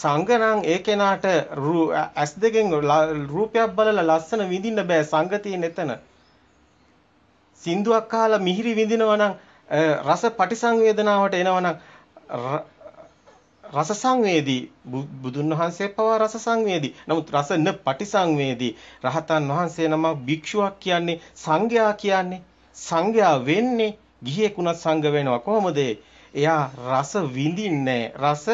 සංඝ නම් ඒ කෙනාට ඇස් දෙකෙන් රූපයක් බලලා ලස්සන විඳින්න බෑ. සංඝ තියෙන එතන. සින්දුවක් අහලා මිහිරි විඳිනවා නම් රස පටිසංවේදනාවට එනවා නම් රස සංවේදී බුදුන් වහන්සේ පවා රස සංවේදී. නමුත් රස න පටිසංවේදී රහතන් වහන්සේ නමක් භික්ෂුවක් කියන්නේ සංඝයා කියන්නේ සංඝයා වෙන්නේ ගිහියෙකුණත් සංග වෙනවා කොහොමද එයා රස විඳින්නේ රස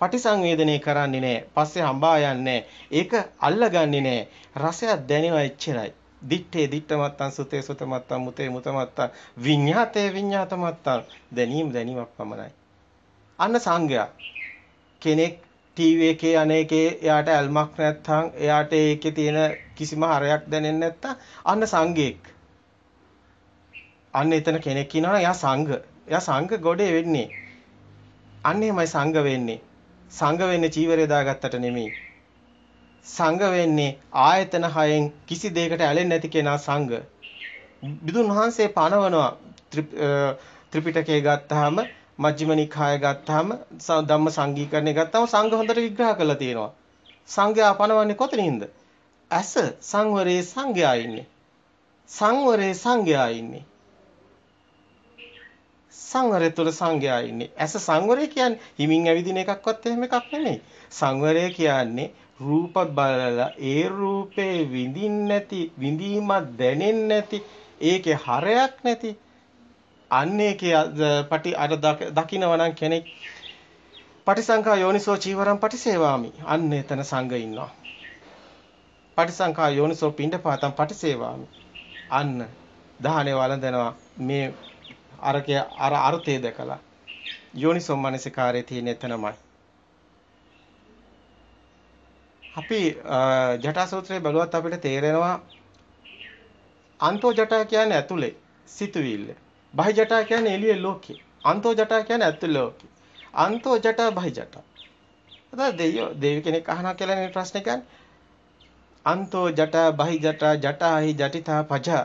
පටිසංවේදනය කරන්නේ නැහැ පස්සේ හඹා යන්නේ ඒක අල්ලගන්නේ නැහැ රසයක් දැනෙනවා එච්චරයි දිත්තේ දිත්තමත්තං සුතේ සුතමත්තං මුතේ මුතමත්තං විඤ්ඤාතේ විඤ්ඤාතමත්තං දැනීම දැනීමක් පමණයි අන්න සංගය කෙනෙක් ටීවී එකේ අනේකේ එයාට ඇල්මක් නැත්නම් එයාට ඒකේ තියෙන කිසිම හරයක් දැනෙන්නේ නැත්නම් අන්න සංගයක් අන්න එතන කෙනෙක් ඉන්නවා එයා සංඝ. එයා සංඝ ගොඩේ වෙන්නේ. අන්න එහෙමයි සංඝ වෙන්නේ. සංඝ වෙන්නේ චීවරය දාගත්තට නෙමෙයි. සංඝ වෙන්නේ ආයතන හයෙන් කිසි දෙයකට ඇලෙන්නේ නැති කෙනා සංඝ. බුදුන් වහන්සේ පනවනවා ත්‍රිපිටකය ගත්තාම මජ්ක්‍ධිම නිකාය ගත්තාම ධම්ම සංගීකරණය ගත්තාම සංඝ හොඳට විග්‍රහ කරලා තියෙනවා. සංඝයා පනවන්නේ කොතනින්ද? ඇස සංවරයේ සංඝයා ඉන්නේ. සංවරයේ සංඝයා ඉන්නේ. සංවරය තුළ සංඝයා ඉන්නේ. ඇස සංවරය කියන්නේ හිමින් ඇවිදින එකක්වත් එහෙම එකක් නෙමෙයි. සංවරය කියන්නේ රූප බලලා ඒ රූපේ විඳින්න නැති, විඳීමක් දැනෙන්නේ නැති, ඒකේ හරයක් නැති. අන්න ඒකේ පටි අර දකින්නවනම් කෙනෙක් පටිසංඛා යෝනිසෝ චීවරම් පටිසේවාමි. අන්න එතන සංඝ ඉන්නවා. පටිසංඛා යෝනිසෝ පිණ්ඩපාතම් පටිසේවාමි. අන්න දහනේ වළඳනවා මේ අරක අර අර්ථය දැකලා යෝනිසෝ මනසිකාරයේ තියෙන එතනමයි. අපි ජටා සූත්‍රය බලුවත් අපිට තේරෙනවා අන්තෝ ජටා කියන්නේ ඇතුලේ සිතුවිල්ල. බහි ජටා කියන්නේ එළියේ ලෝකේ. අන්තෝ ජටා කියන්නේ ඇතුලේ ලෝකේ. අන්තෝ ජටා බහි ජටා. අද දෙවියෝ දෙවි කෙනෙක් අහනවා කියලා නේ ප්‍රශ්නේ කියන්නේ. අන්තෝ ජටා බහි ජටා ජටාහි ජටිතා පජා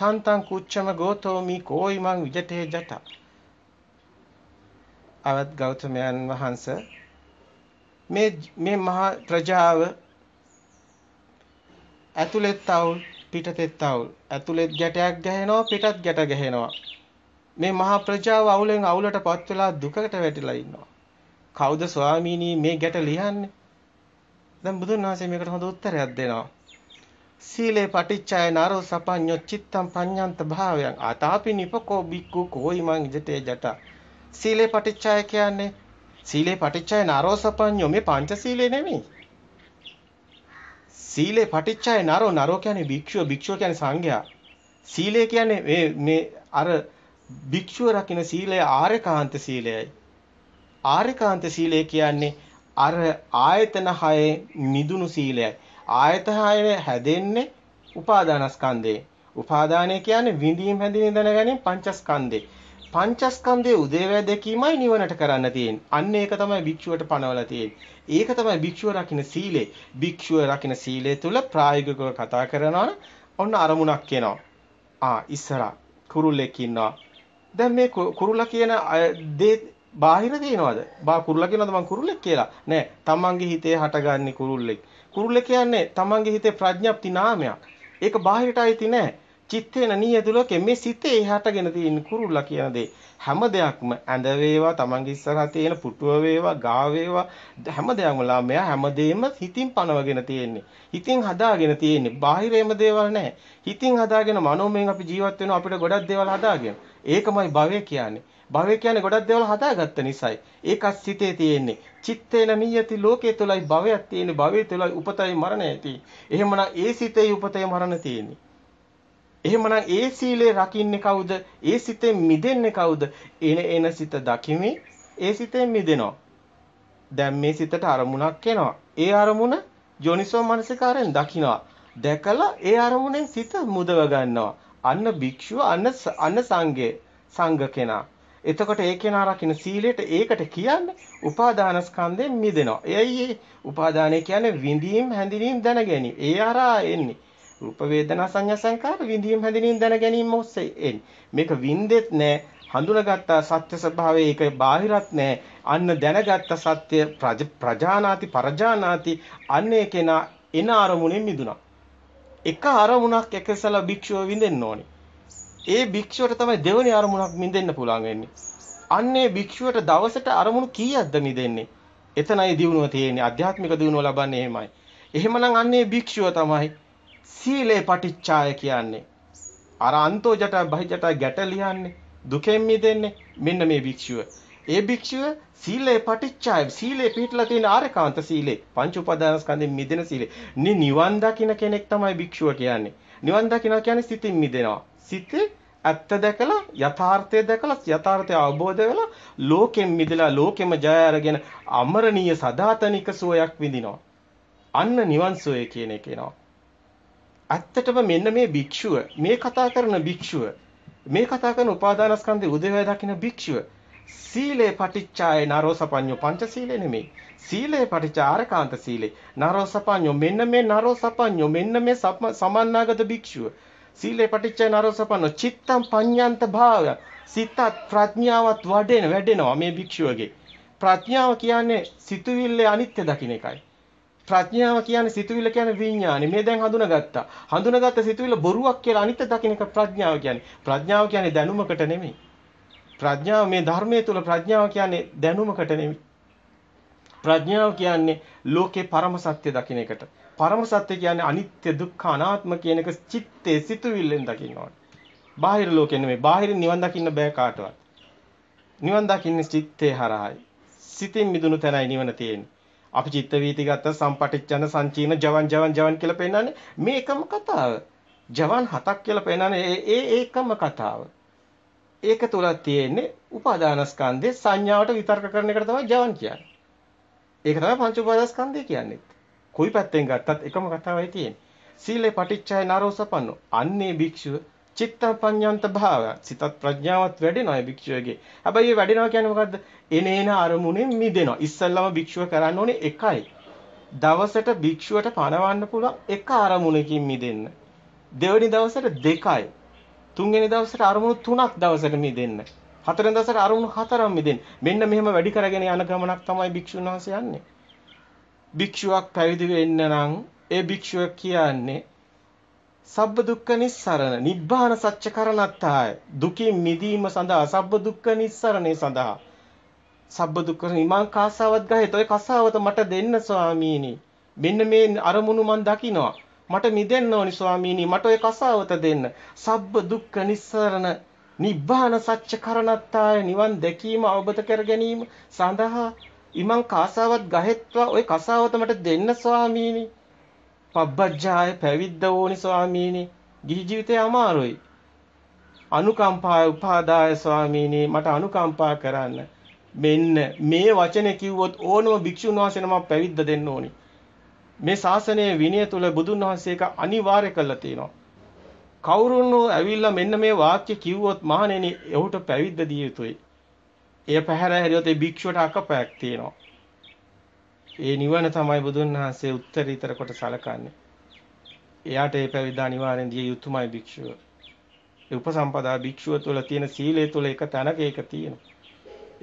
තන්තං කුච්චම ගෝතෝමි කෝයි මං විජටේ ජට අවත් ගෞතමයන් වහන්ස මේ මේ මහා ප්‍රජාව ඇතුළෙත් අවුල් පිටතෙත් අවුල් ඇතුළෙත් ගැටයක් ගැහෙනවා පිටත් ගැට ගැහෙනවා මේ මහා ප්‍රජාව අවුලෙන් අවුලටපත් වෙලා දුකකට වැටිලා ඉන්නවා කවුද ස්වාමීනි මේ ගැට ලියන්නේ දැන් බුදුන් වහන්සේ මේකට හොඳ උත්තරයක් දෙනවා සීලේ පටිච්චාය නාරෝ සපඤ්ඤෝ චිත්තම් පඤ්ඤන්ත භාවයන් ආතාපි නිපකෝ බික්කු කෝයි මං ජතේ ජට සීලේ පටිච්චාය කියන්නේ සීලේ පටිච්චාය නාරෝ සපඤ්ඤෝ මේ පංච සීලේ නෙමෙයි සීලේ පටිච්චාය නාරෝ නාරෝ කියන්නේ භික්ෂුව භික්ෂුව කියන්නේ සංඝයා සීලේ කියන්නේ මේ මේ අර භික්ෂුව රකින්න සීලය ආර්යකාන්ත සීලයයි ආර්යකාන්ත සීලය කියන්නේ අර ආයතන හයේ නිදුණු සීලයයි ආයතහය හැදෙන්නේ උපාදානස්කන්ධේ. උපාදානය කියන්නේ විඳීම් හැඳිනීම දැනගැනීම පංචස්කන්ධේ. පංචස්කන්ධයේ උදේවැය දැකීමයි නිවනට කරන්න තියෙන්නේ. අන්න ඒක තමයි භික්ෂුවට පනවලා තියෙන්නේ. ඒක තමයි භික්ෂුව රකින්න සීලය. භික්ෂුව රකින්න සීලය තුල ප්‍රායෝගිකව කතා කරනවා ඔන්න අරමුණක් කියනවා. ආ ඉස්සර කුරුල්ලෙක් ඉන්නවා. දැන් මේ කුරුල්ලා කියන දේ බාහිර තියනවාද? බා කුරුල්ලා කියනවාද මං කුරුල්ලෙක් කියලා? නෑ. තමන්ගේ හිතේ හටගන්නේ කුරුල්ලෙක්. කුරුල්ල කියන්නේ තමන්ගේ හිතේ ප්‍රඥප්ති නාමයක්. ඒක බාහිරට අයිති නැහැ. චිත්තේන නීයතුලක මේ සිතේ හැටගෙන තියෙන කුරුල්ල කියන දේ හැම දෙයක්ම ඇඳ වේවා තමන්ගේ ඉස්සරහා තියෙන පුටුව වේවා ගා වේවා හැම දෙයක්ම ලාමයා හැමදේම හිතින් පනවගෙන තියෙන්නේ හිතින් හදාගෙන තියෙන්නේ බාහිරේම දේවල් නැහැ හිතින් හදාගෙන මනෝමයෙන් අපි ජීවත් වෙනවා අපිට ගොඩක් දේවල් හදාගෙන ඒකමයි භවය කියන්නේ භවය කියන්නේ ගොඩක් දේවල් හදාගත්ත නිසායි ඒකත් සිතේ තියෙන්නේ චිත්තේන නියති ලෝකයේ තුලයි භවයක් තියෙන්නේ භවයේ තුලයි උපතයි මරණයයි තියෙන්නේ. එහෙමනම් ඒ සිතේ උපතේ මරණ තියෙන්නේ. එහෙමනම් ඒ සීලේ රකින්නේ කවුද? ඒ සිතෙන් මිදෙන්නේ කවුද? එන එන සිත දකිමි ඒ සිතෙන් මිදෙනවා. දැන් මේ සිතට අරමුණක් එනවා. ඒ අරමුණ ජෝනිසෝ මනසිකාරයෙන් දකිනවා. දැකලා ඒ අරමුණෙන් සිත මුදව ගන්නවා. අන්න භික්ෂුව අන්න අන්න සංඝේ සංඝ කෙනා එතකොට ඒ කෙනා රකින්න සීලයට ඒකට කියන්නේ උපාදානස්කන්ධය මිදෙනවා. එයි උපාදානය කියන්නේ විඳීම් හැඳිනීම් දැන ගැනීම. ඒ හරහා එන්නේ. රූප වේදනා සංඥා සංකාර විඳීම් හැඳිනීම් දැන ගැනීම ඔස්සේ එන්නේ. මේක විඳෙත් නෑ හඳුනගත්තා සත්‍ය ස්වභාවය ඒක බාහිරත් නෑ. අන්න දැනගත්ත සත්‍ය ප්‍රජානාති පරජානාති අන්න ඒ කෙනා එන අරමුණෙන් මිදුණා. එක අරමුණක් එකසල භික්ෂුව විඳෙන්න ඕනේ. ඒ භික්ෂුවට තමයි දෙවෙනි අරමුණක් මිදෙන්න පුළුවන් වෙන්නේ. අන්නේ භික්ෂුවට දවසට අරමුණු කීයක්ද මිදෙන්නේ? එතනයි දියුණුව තියෙන්නේ. ආධ්‍යාත්මික දියුණුව ලබන්නේ එහෙමයි. එහෙමනම් අන්නේ භික්ෂුව තමයි සීලේ පටිච්චාය කියන්නේ. අර අන්තෝ ජට බහිජට ගැට ලියන්නේ දුකෙන් මිදෙන්නේ මෙන්න මේ භික්ෂුව. ඒ භික්ෂුව සීලේ පටිච්චාය සීලේ පිටලා තියෙන ආරකාන්ත සීලේ පංච උපාදානස්කන්ධයෙන් මිදෙන සීලේ. නිවන් දකින්න කෙනෙක් තමයි භික්ෂුව කියන්නේ. නිවන් දකින්න කියන්නේ සිතින් මිදෙනවා. සිතේ ඇත්ත දැකලා යථාර්ථය දැකලා යථාර්ථය අවබෝධ වෙලා ලෝකෙන් මිදලා ලෝකෙම ජය අරගෙන අමරණීය සදාතනික සුවයක් විඳිනවා. අන්න නිවන් සුවය කියන එක එනවා. ඇත්තටම මෙන්න මේ භික්ෂුව, මේ කතා කරන භික්ෂුව, මේ කතා කරන උපාදානස්කන්ධයේ උදේවැය දකින භික්ෂුව සීලේ පටිච්චාය නරෝසපඤ්ඤෝ පංචශීලේ නෙමෙයි. සීලේ පටිච්චාරකාන්ත සීලේ නරෝසපඤ්ඤෝ මෙන්න මේ නරෝසපඤ්ඤෝ මෙන්න මේ සමන්නාගත භික්ෂුව සීලේ පටිච්චය නරසපන්න චිත්තම් පඤ්ඤාන්ත භාවය. සිතත් ප්‍රඥාවත් වඩේන වැඩෙනවා මේ භික්ෂුවගේ. ප්‍රඥාව කියන්නේ සිතුවිල්ලේ අනිත්‍ය දකින්න එකයි. ප්‍රඥාව කියන්නේ සිතුවිල්ල කියන්නේ විඥානෙ. මේ දැන් හඳුනාගත්තා. හඳුනාගත්ත සිතුවිල්ල බොරුවක් කියලා අනිත්‍ය දකින්න එක ප්‍රඥාව කියන්නේ. ප්‍රඥාව කියන්නේ දැනුමකට නෙමෙයි. ප්‍රඥාව මේ ධර්මයේ තුල ප්‍රඥාව කියන්නේ දැනුමකට නෙමෙයි. ප්‍රඥාව කියන්නේ ලෝකේ පරම සත්‍ය දකින්න එකට. පරම සත්‍ය කියන්නේ අනිත්‍ය දුක්ඛ අනාත්ම කියන එක චිත්තේ සිතුවිල්ලෙන් දකින්න ඕනේ. බාහිර ලෝකෙ නෙමෙයි. බාහිර නිවන් දකින්න බෑ කාටවත්. නිවන් දකින්නේ චිත්තේ හරහායි. සිතින් මිදුණු තැනයි නිවන තියෙන්නේ. අපි චිත්ත වීති ගත්ත සම්පටිච්ඡන සංචීන ජවන් ජවන් ජවන් කියලා පෙන්නන්නේ මේ එකම කතාව. ජවන් හතක් කියලා පෙන්නන්නේ ඒ ඒකම කතාව. ඒක තුල තියෙන්නේ උපාදානස්කන්ධේ සංඥාවට විතර්ක කරන එකට තමයි ජවන් කියන්නේ. ඒක තමයි පංච උපාදානස්කන්ධය කියන්නේ. කුයි පැත්තෙන් ගත්තත් එකම කතාවයි තියෙන්නේ. සීලේ පටිච්චය නරෝසපන්නෝ. අන්නේ භික්ෂුව චිත්ත පඤ්ඤාන්ත භාව. සිතත් ප්‍රඥාවත් වැඩෙනවා භික්ෂුවගේ. හැබැයි ඒ වැඩෙනවා කියන්නේ මොකද්ද? එනේන අරමුණෙන් මිදෙනවා. ඉස්සල්ලාම භික්ෂුව කරන්න ඕනේ එකයි. දවසට භික්ෂුවට පණවන්න පුළුවන් එක අරමුණකින් මිදෙන්න. දෙවැනි දවසට දෙකයි. තුන්වෙනි දවසට අරමුණු තුනක් දවසට මිදෙන්න. හතරවෙනි දවසට අරමුණු හතරක් මිදෙන්න. මෙන්න මෙහෙම වැඩි කරගෙන යන ගමනක් තමයි භික්ෂුන් වහන්සේ යන්නේ. භික්ෂුවක් පැවිදි වෙන්න නම් ඒ භික්ෂුව කියන්නේ සබ්බ දුක්ඛ නිස්සරණ නිබ්බාන සත්‍ය කරණත්තාය දුකින් මිදීම සඳහා සබ්බ දුක්ඛ නිස්සරණේ සඳහා සබ්බ දුක්ඛ නිමාං කාසාවත් ගහේත ඔය කසාවත මට දෙන්න ස්වාමීනි මෙන්න මේ අරමුණු මන් දකිනවා මට මිදෙන්න ඕනි ස්වාමීනි මට ඔය කසාවත දෙන්න සබ්බ දුක්ඛ නිස්සරණ නිබ්බාන සත්‍ය කරණත්තාය නිවන් දැකීම අවබෝධ කර ගැනීම සඳහා ඉමං කාසාවත් ගහෙත්වා ওই කසාවතමට දෙන්න ස්වාමීනි. පබ්බජ්ජාය පැවිද්ද ඕනි ස්වාමීනි. ගිහි ජීවිතේ අමාරුයි. අනුකම්පාය උපාදාය ස්වාමීනි මට අනුකම්පා කරන්න. මෙන්න මේ වචනේ කිව්වොත් ඕනම භික්ෂුන් වහන්සේ නමක් පැවිද්ද දෙන්න ඕනි. මේ ශාසනයේ විනය තුල බුදුන් වහන්සේක අනිවාර්ය කරලා තියෙනවා. කවුරුන් හෝ ඇවිල්ලා මෙන්න මේ වාක්‍ය කිව්වොත් මහණෙනි ඔහුට පැවිද්ද දිය යුතුයි. එය පැහැර හැරියොත් ඒ භික්ෂුවට අකපයක් තියෙනවා. ඒ නිවන තමයි බුදුන් වහන්සේ උත්තරීතර කොට සලකන්නේ. එයාට ඒ පැවිදි අනිවාර්යෙන් දිය යුතුමයි භික්ෂුව. ඒ උපසම්පදා භික්ෂුව තුළ තියෙන සීලය තුළ එක තැනක ඒක තියෙනවා.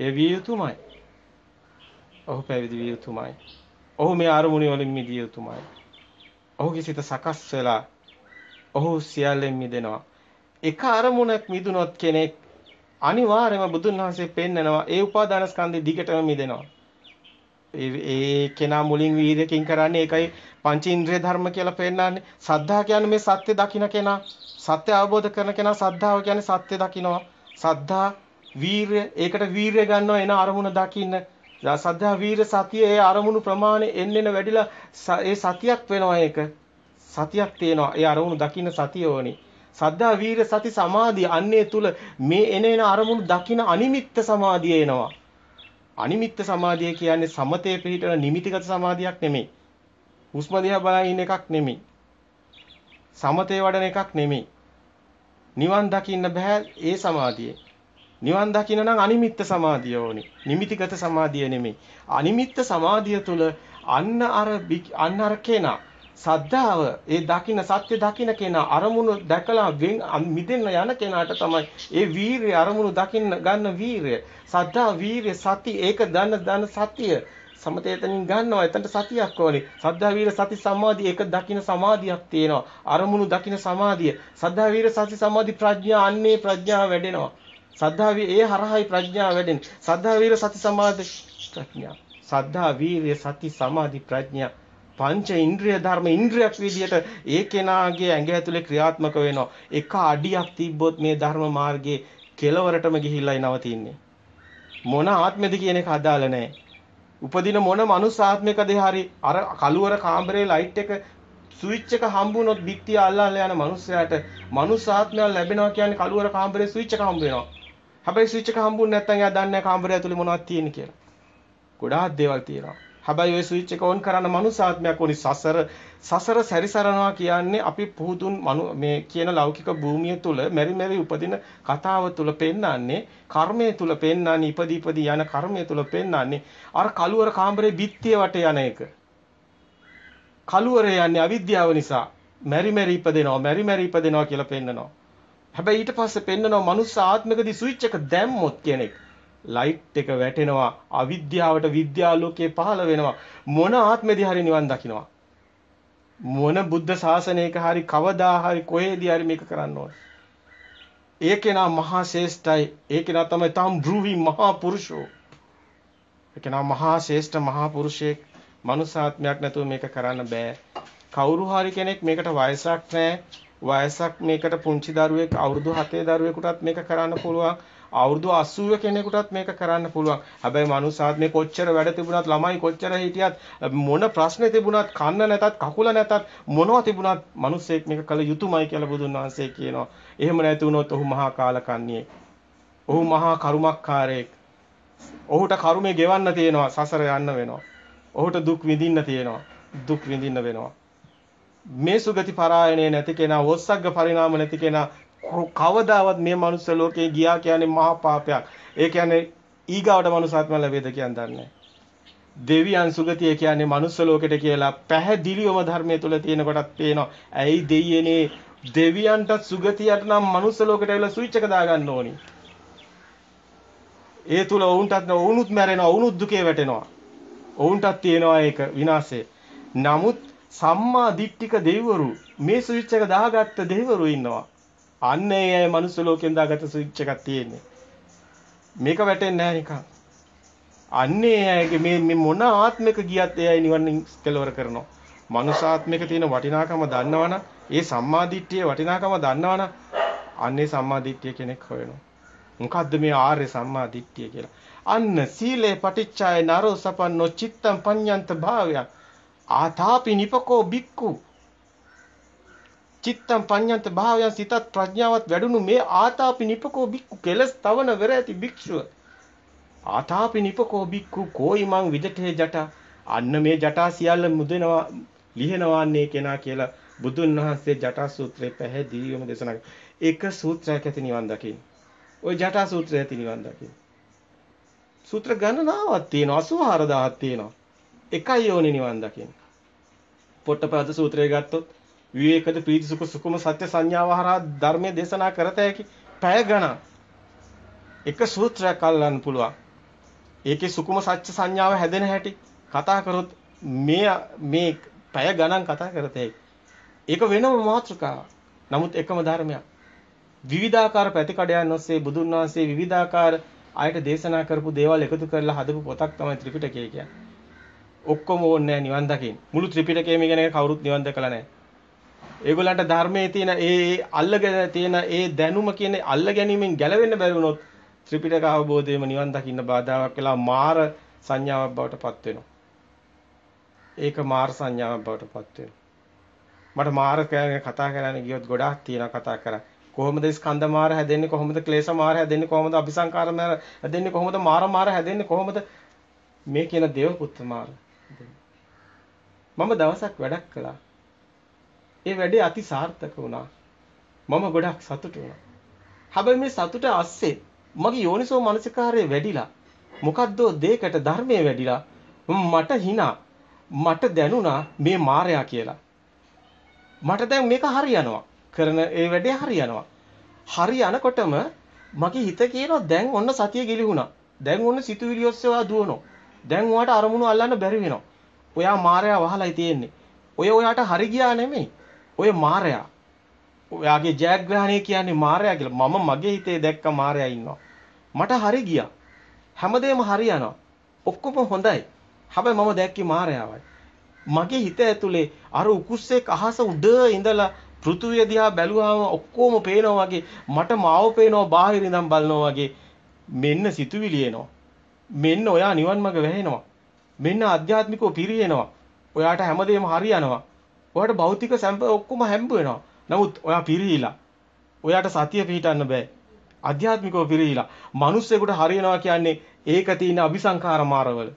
ඒ විය යුතුමයි. ඔහු පැවිදි විය යුතුමයි. ඔහු මේ අරමුණු වලින් මිදිය යුතුමයි. ඔහුගේ සිත සකස් වෙලා ඔහු සියල්ලෙන් මිදෙනවා. එක අරමුණක් මිදුනොත් කෙනෙක් අනිවාර්යයෙන්ම බුදුන් වහන්සේ පෙන්නනවා ඒ උපාදාන ස්කන්ධෙ දිගටම මිදෙනවා. ඒ කෙනා මුලින් වීරයකින් කරන්නේ ඒකයි පංචේන්ද්‍රිය ධර්ම කියලා පෙන්නන්නේ. සද්ධා කියන්නේ මේ සත්‍ය දකින්න කෙනා. සත්‍ය අවබෝධ කරන කෙනා සද්ධාව කියන්නේ සත්‍ය දකින්නවා. සද්ධා වීරය ඒකට වීරය ගන්නවා එන අරමුණ දකින්න. සද්ධා වීර සතිය ඒ අරමුණු ප්‍රමාණය එන්නෙන වැඩිලා ඒ සතියක් වෙනවා ඒක. සතියක් තියෙනවා. ඒ අරමුණු දකින්න සතිය ඕනේ. සද්ධා වීර සති සමාධිය අන්නේ තුල මේ එන එන අරමුණු දකින අනිමිත්ත සමාධිය එනවා. අනිමිත්ත සමාධිය කියන්නේ සමතේ පිහිටන නිමිතිගත සමාධියක් නෙමෙයි. හුස්ම දිහා බලන ඉන්න එකක් නෙමෙයි. සමතේ වඩන එකක් නෙමෙයි. නිවන් දකින්න බෑ ඒ සමාධියේ. නිවන් දකින්න නම් අනිමිත්ත සමාධිය ඕනි. නිමිතිගත සමාධිය නෙමෙයි. අනිමිත්ත සමාධිය තුල අන්න අර අන්න අර කෙනා සද්ධාව ඒ දකින්න සත්‍ය දකින්න කෙනා අරමුණු දැකලා මිදෙන්න යන කෙනාට තමයි ඒ වීරිය අරමුණු දකින්න ගන්න වීරිය සද්ධා වීරිය සති ඒක දන්න දන්න සතිය සමතේතනින් ගන්නවා එතනට සතියක් ඕනේ සද්ධා වීර සති සමාධි ඒක දකින්න සමාධියක් තියෙනවා අරමුණු දකින්න සමාධිය සද්ධා වීර සති සමාධි ප්‍රඥා අන්නේ ප්‍රඥාව වැඩෙනවා සද්ධා ඒ හරහායි ප්‍රඥාව වැඩෙන සද්ධා වීර සති සමාධි ප්‍රඥා සද්ධා වීරිය සති සමාධි ප්‍රඥා පංච ඉන්ද්‍රිය ධර්ම ඉන්ද්‍රියක් විදියට ඒ කෙනාගේ ඇඟ ඇතුලේ ක්‍රියාත්මක වෙනවා. එක අඩියක් තිබ්බොත් මේ ධර්ම මාර්ගයේ කෙලවරටම ගිහිල්ලායි නවතින්නේ. මොන ආත්මෙද කියන එක අදාළ නැහැ. උපදින මොන මනුස්ස ආත්මයකද හරි අර කලුවර කාමරේ ලයිට් එක ස්විච් එක හම්බුනොත් බිත්තිය අල්ලලා යන මනුස්සයාට මනුස්ස ආත්මයක් ලැබෙනවා කියන්නේ කලුවර කාමරේ ස්විච් එක හම්බ වෙනවා. හැබැයි ස්විච් එක හම්බුනේ නැත්නම් එයා දන්නේ නැහැ කාමරය ඇතුලේ මොනවද තියෙන්නේ කියලා. ගොඩාක් දේවල් තියෙනවා. හැබැයි ওই ස්විච් එක ඔන් කරන්න මනුසාත්මයක් උනි සසර සසර සැරිසරනවා කියන්නේ අපි පුහුදුන් මේ කියන ලෞකික භූමිය තුල මෙරි මෙරි උපදින කතාව තුල පෙන්නන්නේ කර්මය තුල පෙන්නන්නේ ඉපදි ඉපදි යන කර්මය තුල පෙන්නන්නේ අර කලුවර කාමරේ බිත්තිය වට යන එක කලුවර යන්නේ අවිද්‍යාව නිසා මෙරි මෙරි ඉපදෙනවා මෙරි මෙරි ඉපදෙනවා කියලා පෙන්නනවා හැබැයි ඊට පස්සේ පෙන්නනවා මනුස්ස ආත්මකදී ස්විච් එක දැම්මොත් කියන එක ලයිට් එක වැටෙනවා අවිද්‍යාවට විද්‍යාලෝකයේ පහළ වෙනවා මොන ආත්මෙදි හරි නිවන් දකින්නවා මොන බුද්ධ ශාසනයක හරි කවදා හරි කොහෙදී හරි මේක කරන්න ඕන ඒකේනා මහා ශේෂ්ඨයි ඒකේනා තමයි තම් බ්‍රුවි මහා පුරුෂෝ ඒකේනා මහා ශේෂ්ඨ මහා පුරුෂයෙක් මනුසාත්මයක් නැතුව මේක කරන්න බෑ කවුරු හරි කෙනෙක් මේකට වයසක් නැහැ වයසක් මේකට පුංචි දරුවෙක් අවුරුදු 7 දරුවෙකුටත් මේක කරන්න පුළුවන් අවුරුදු 80 කෙනෙකුටත් මේක කරන්න පුළුවන්. හැබැයි මනුස්සාත් මේ කොච්චර වැඩ තිබුණත් ළමයි කොච්චර හිටියත් මොන ප්‍රශ්නේ තිබුණත් කන්න නැතත් කකුල නැතත් මොනවා තිබුණත් මිනිස්සෙක් මේක කළ යුතුමයි කියලා බුදුන් වහන්සේ කියනවා. එහෙම නැති වුණොත් ඔහු මහා කාලකන්ණියෙක්. ඔහු මහා කරුමක්කාරයෙක්. ඔහුට කර්මය ගෙවන්න තියෙනවා සසර යන්න වෙනවා. ඔහුට දුක් විඳින්න තියෙනවා. දුක් විඳින්න වෙනවා. මේ සුගති පරායනේ නැති කෙනා, වොස්සග්ග පරිණාම නැති කෙනා කවදාවත් මේ මනුස්ස ලෝකේ ගියා කියන්නේ මහා පාපයක්. ඒ කියන්නේ ඊගාවට මනුසාත්ම ලැබෙද කියන දන්නේ දෙවියන් සුගතිය කියන්නේ මනුස්ස ලෝකෙට කියලා පැහැදිලිවම ධර්මයේ තුල තියෙන කොටත් පේනවා. ඇයි දෙයියනේ දෙවියන්ට සුගතියට නම් මනුස්ස ලෝකෙට ඇවිල්ලා ස්විච් එක දාගන්න ඕනි. ඒ තුල වුන්ටත් වුණුත් මැරෙනවා, වුණුත් දුකේ වැටෙනවා. වුන්ටත් තියෙනවා ඒක විනාශය. නමුත් සම්මා දිට්ඨික දෙවිවරු මේ ස්විච් එක දාගත්ත දෙවිවරු ඉන්නවා. අන්න ඒ මනුස්ස ලෝකෙන් දාගත්ත ස්විච් එකක් තියෙන්නේ. මේක වැටෙන්නේ නැහැ නිකන්. අන්නේ අයගේ මේ මේ මොන ආත්මයක ගියත් එයයි නිවන් කෙලවර කරනවා. මනුසාත්මයක තියෙන වටිනාකම දන්නවනම් ඒ සම්මාදිට්ඨියේ වටිනාකම දන්නවනම් අන්නේ සම්මාදිට්ඨිය කෙනෙක් හොයනවා. මොකද්ද මේ ආර්ය සම්මාදිට්ඨිය කියලා? අන්න සීලේ පටිච්චාය නරෝ සපන්නෝ චිත්තම් පඤ්ඤන්ත භාවයක්. ආතාපි නිපකෝ බික්කු චිත්තම් පඤ්ඤන්ත භාවයන් සිතත් ප්‍රඥාවත් වැඩුණු මේ ආතාපි නිපකෝ බික්කු කෙලස් තවන වෙර ඇති භික්ෂුව ආතාපි නිපකෝ බික්කු කෝයි මං විදඨේ ජට අන්න මේ ජටා සියල්ල මුදෙනවා ලිහෙනවන්නේ කෙනා කියලා බුදුන් වහන්සේ ජටා සූත්‍රයේ පැහැදිලිවම දේශනා කළා එක සූත්‍රයක් ඇති නිවන් දකින්න ওই ජටා සූත්‍රය ඇති නිවන් දකින්න. සූත්‍ර ගණනාවක් තියෙනවා 84000ක් තියෙනවා. එකයි ඕනේ නිවන් දකින්න. පොට්ටපද සූත්‍රය ගත්තොත් විවේකද ප්‍රීති සුඛ සුඛම සත්‍ය සංඥාව හරහා ධර්මයේ දේශනා කරත හැකි පැය ගණන් එක සූත්‍රයක් අල්ලන්න පුළුවන්. ඒකේ සුකුම සත්‍ය සංඥාව හැදෙන හැටි කතා කරොත් මේ මේ පැය ගණන් කතා කරත හැකි. ඒක වෙනම මාතෘකාවක්. නමුත් එකම ධර්මයක්. විවිධාකාර ප්‍රතිකඩයන් ඔස්සේ බුදුන් වහන්සේ විවිධාකාර ආයත දේශනා කරපු දේවල් එකතු කරලා හදපු පොතක් තමයි ත්‍රිපිටකය කියන්නේ. ඔක්කොම ඕනේ නැහැ නිවන් දකින්න. මුළු ත්‍රිපිටකයම ඉගෙන කවුරුත් නිවන් දැකලා නැහැ. ඒගොල්ලන්ට ධර්මයේ තියෙන ඒ අල්ලගෙන තියෙන ඒ දැනුම කියන අල්ල ගැනීමෙන් ගැලවෙන්න බැරි වුණොත් ත්‍රිපිටක අවබෝධයම නිවන් දකින්න බාධාවක් වෙලා මාර සංඥාවක් බවට පත් වෙනවා. ඒක මාර සංඥාවක් බවට පත් වෙනවා. මට මාර කතා කරන්න ගියොත් ගොඩාක් තියෙන කතා කරා. කොහොමද ස්කන්ධ මාර හැදෙන්නේ කොහොමද ක්ලේශ මාර හැදෙන්නේ කොහොමද අபிසංකාර මාර හැදෙන්නේ කොහොමද මාර මාර හැදෙන්නේ කොහොමද මේ කියන දේව පුත්‍ර මාර මම දවසක් වැඩක් කළා ඒ වැඩේ අති සාර්ථක වුණා. මම ගොඩක් සතුටු වුණා. හැබැයි මේ සතුට අස්සේ මගේ යෝනිසෝ මනසිකාරය වැඩිලා මොකද්දෝ දෙයකට ධර්මයේ වැඩිලා මට hina මට දැනුණා මේ මායя කියලා. මට දැන් මේක හරියනවා. කරන ඒ වැඩේ හරියනවා. හරියනකොටම මගේ හිත කියනවා දැන් ඔන්න සතිය ගිලිහුණා. දැන් ඔන්න සිතුවිලි ඔස්සේ ඔයා දුවනවා. දැන් ඔයාට අරමුණු අල්ලන්න බැරි වෙනවා. ඔයා මායя වහලයි තියෙන්නේ. ඔය ඔයාට හරි ගියා නෙමෙයි. ඔය මායя ඔයාගේ ජයග්‍රහණය කියන්නේ මායя කියලා මම මගේ හිතේ දැක්ක මායя ඉන්නවා. මට හරි ගියා. හැමදේම හරි යනවා. ඔක්කොම හොඳයි. හැබැයි මම දැක්කේ මායяවයි. මගේ හිත ඇතුලේ අර උකුස්සේ අහස උඩ ඉඳලා පෘථුවිය දිහා බැලුවාම ඔක්කොම පේනවා වගේ මට මාව පේනවා බාහිර ඉඳන් බලනවා වගේ මෙන්න සිතුවිලි එනවා මෙන්න ඔයා නිවන් මඟ වැහෙනවා මෙන්න ආධ්‍යාත්මිකව පිරියෙනවා ඔයාට හැමදේම හරියනවා ඔයාට භෞතික සම්ප ඔක්කොම හැම්බ වෙනවා. නමුත් ඔයා පිරිහිලා. ඔයාට සතිය පිහිටන්න බෑ. අධ්‍යාත්මිකව පිරිහිලා. මිනිස්සෙකුට හරියනවා කියන්නේ ඒක තියෙන අபிසංකාර මාරවල.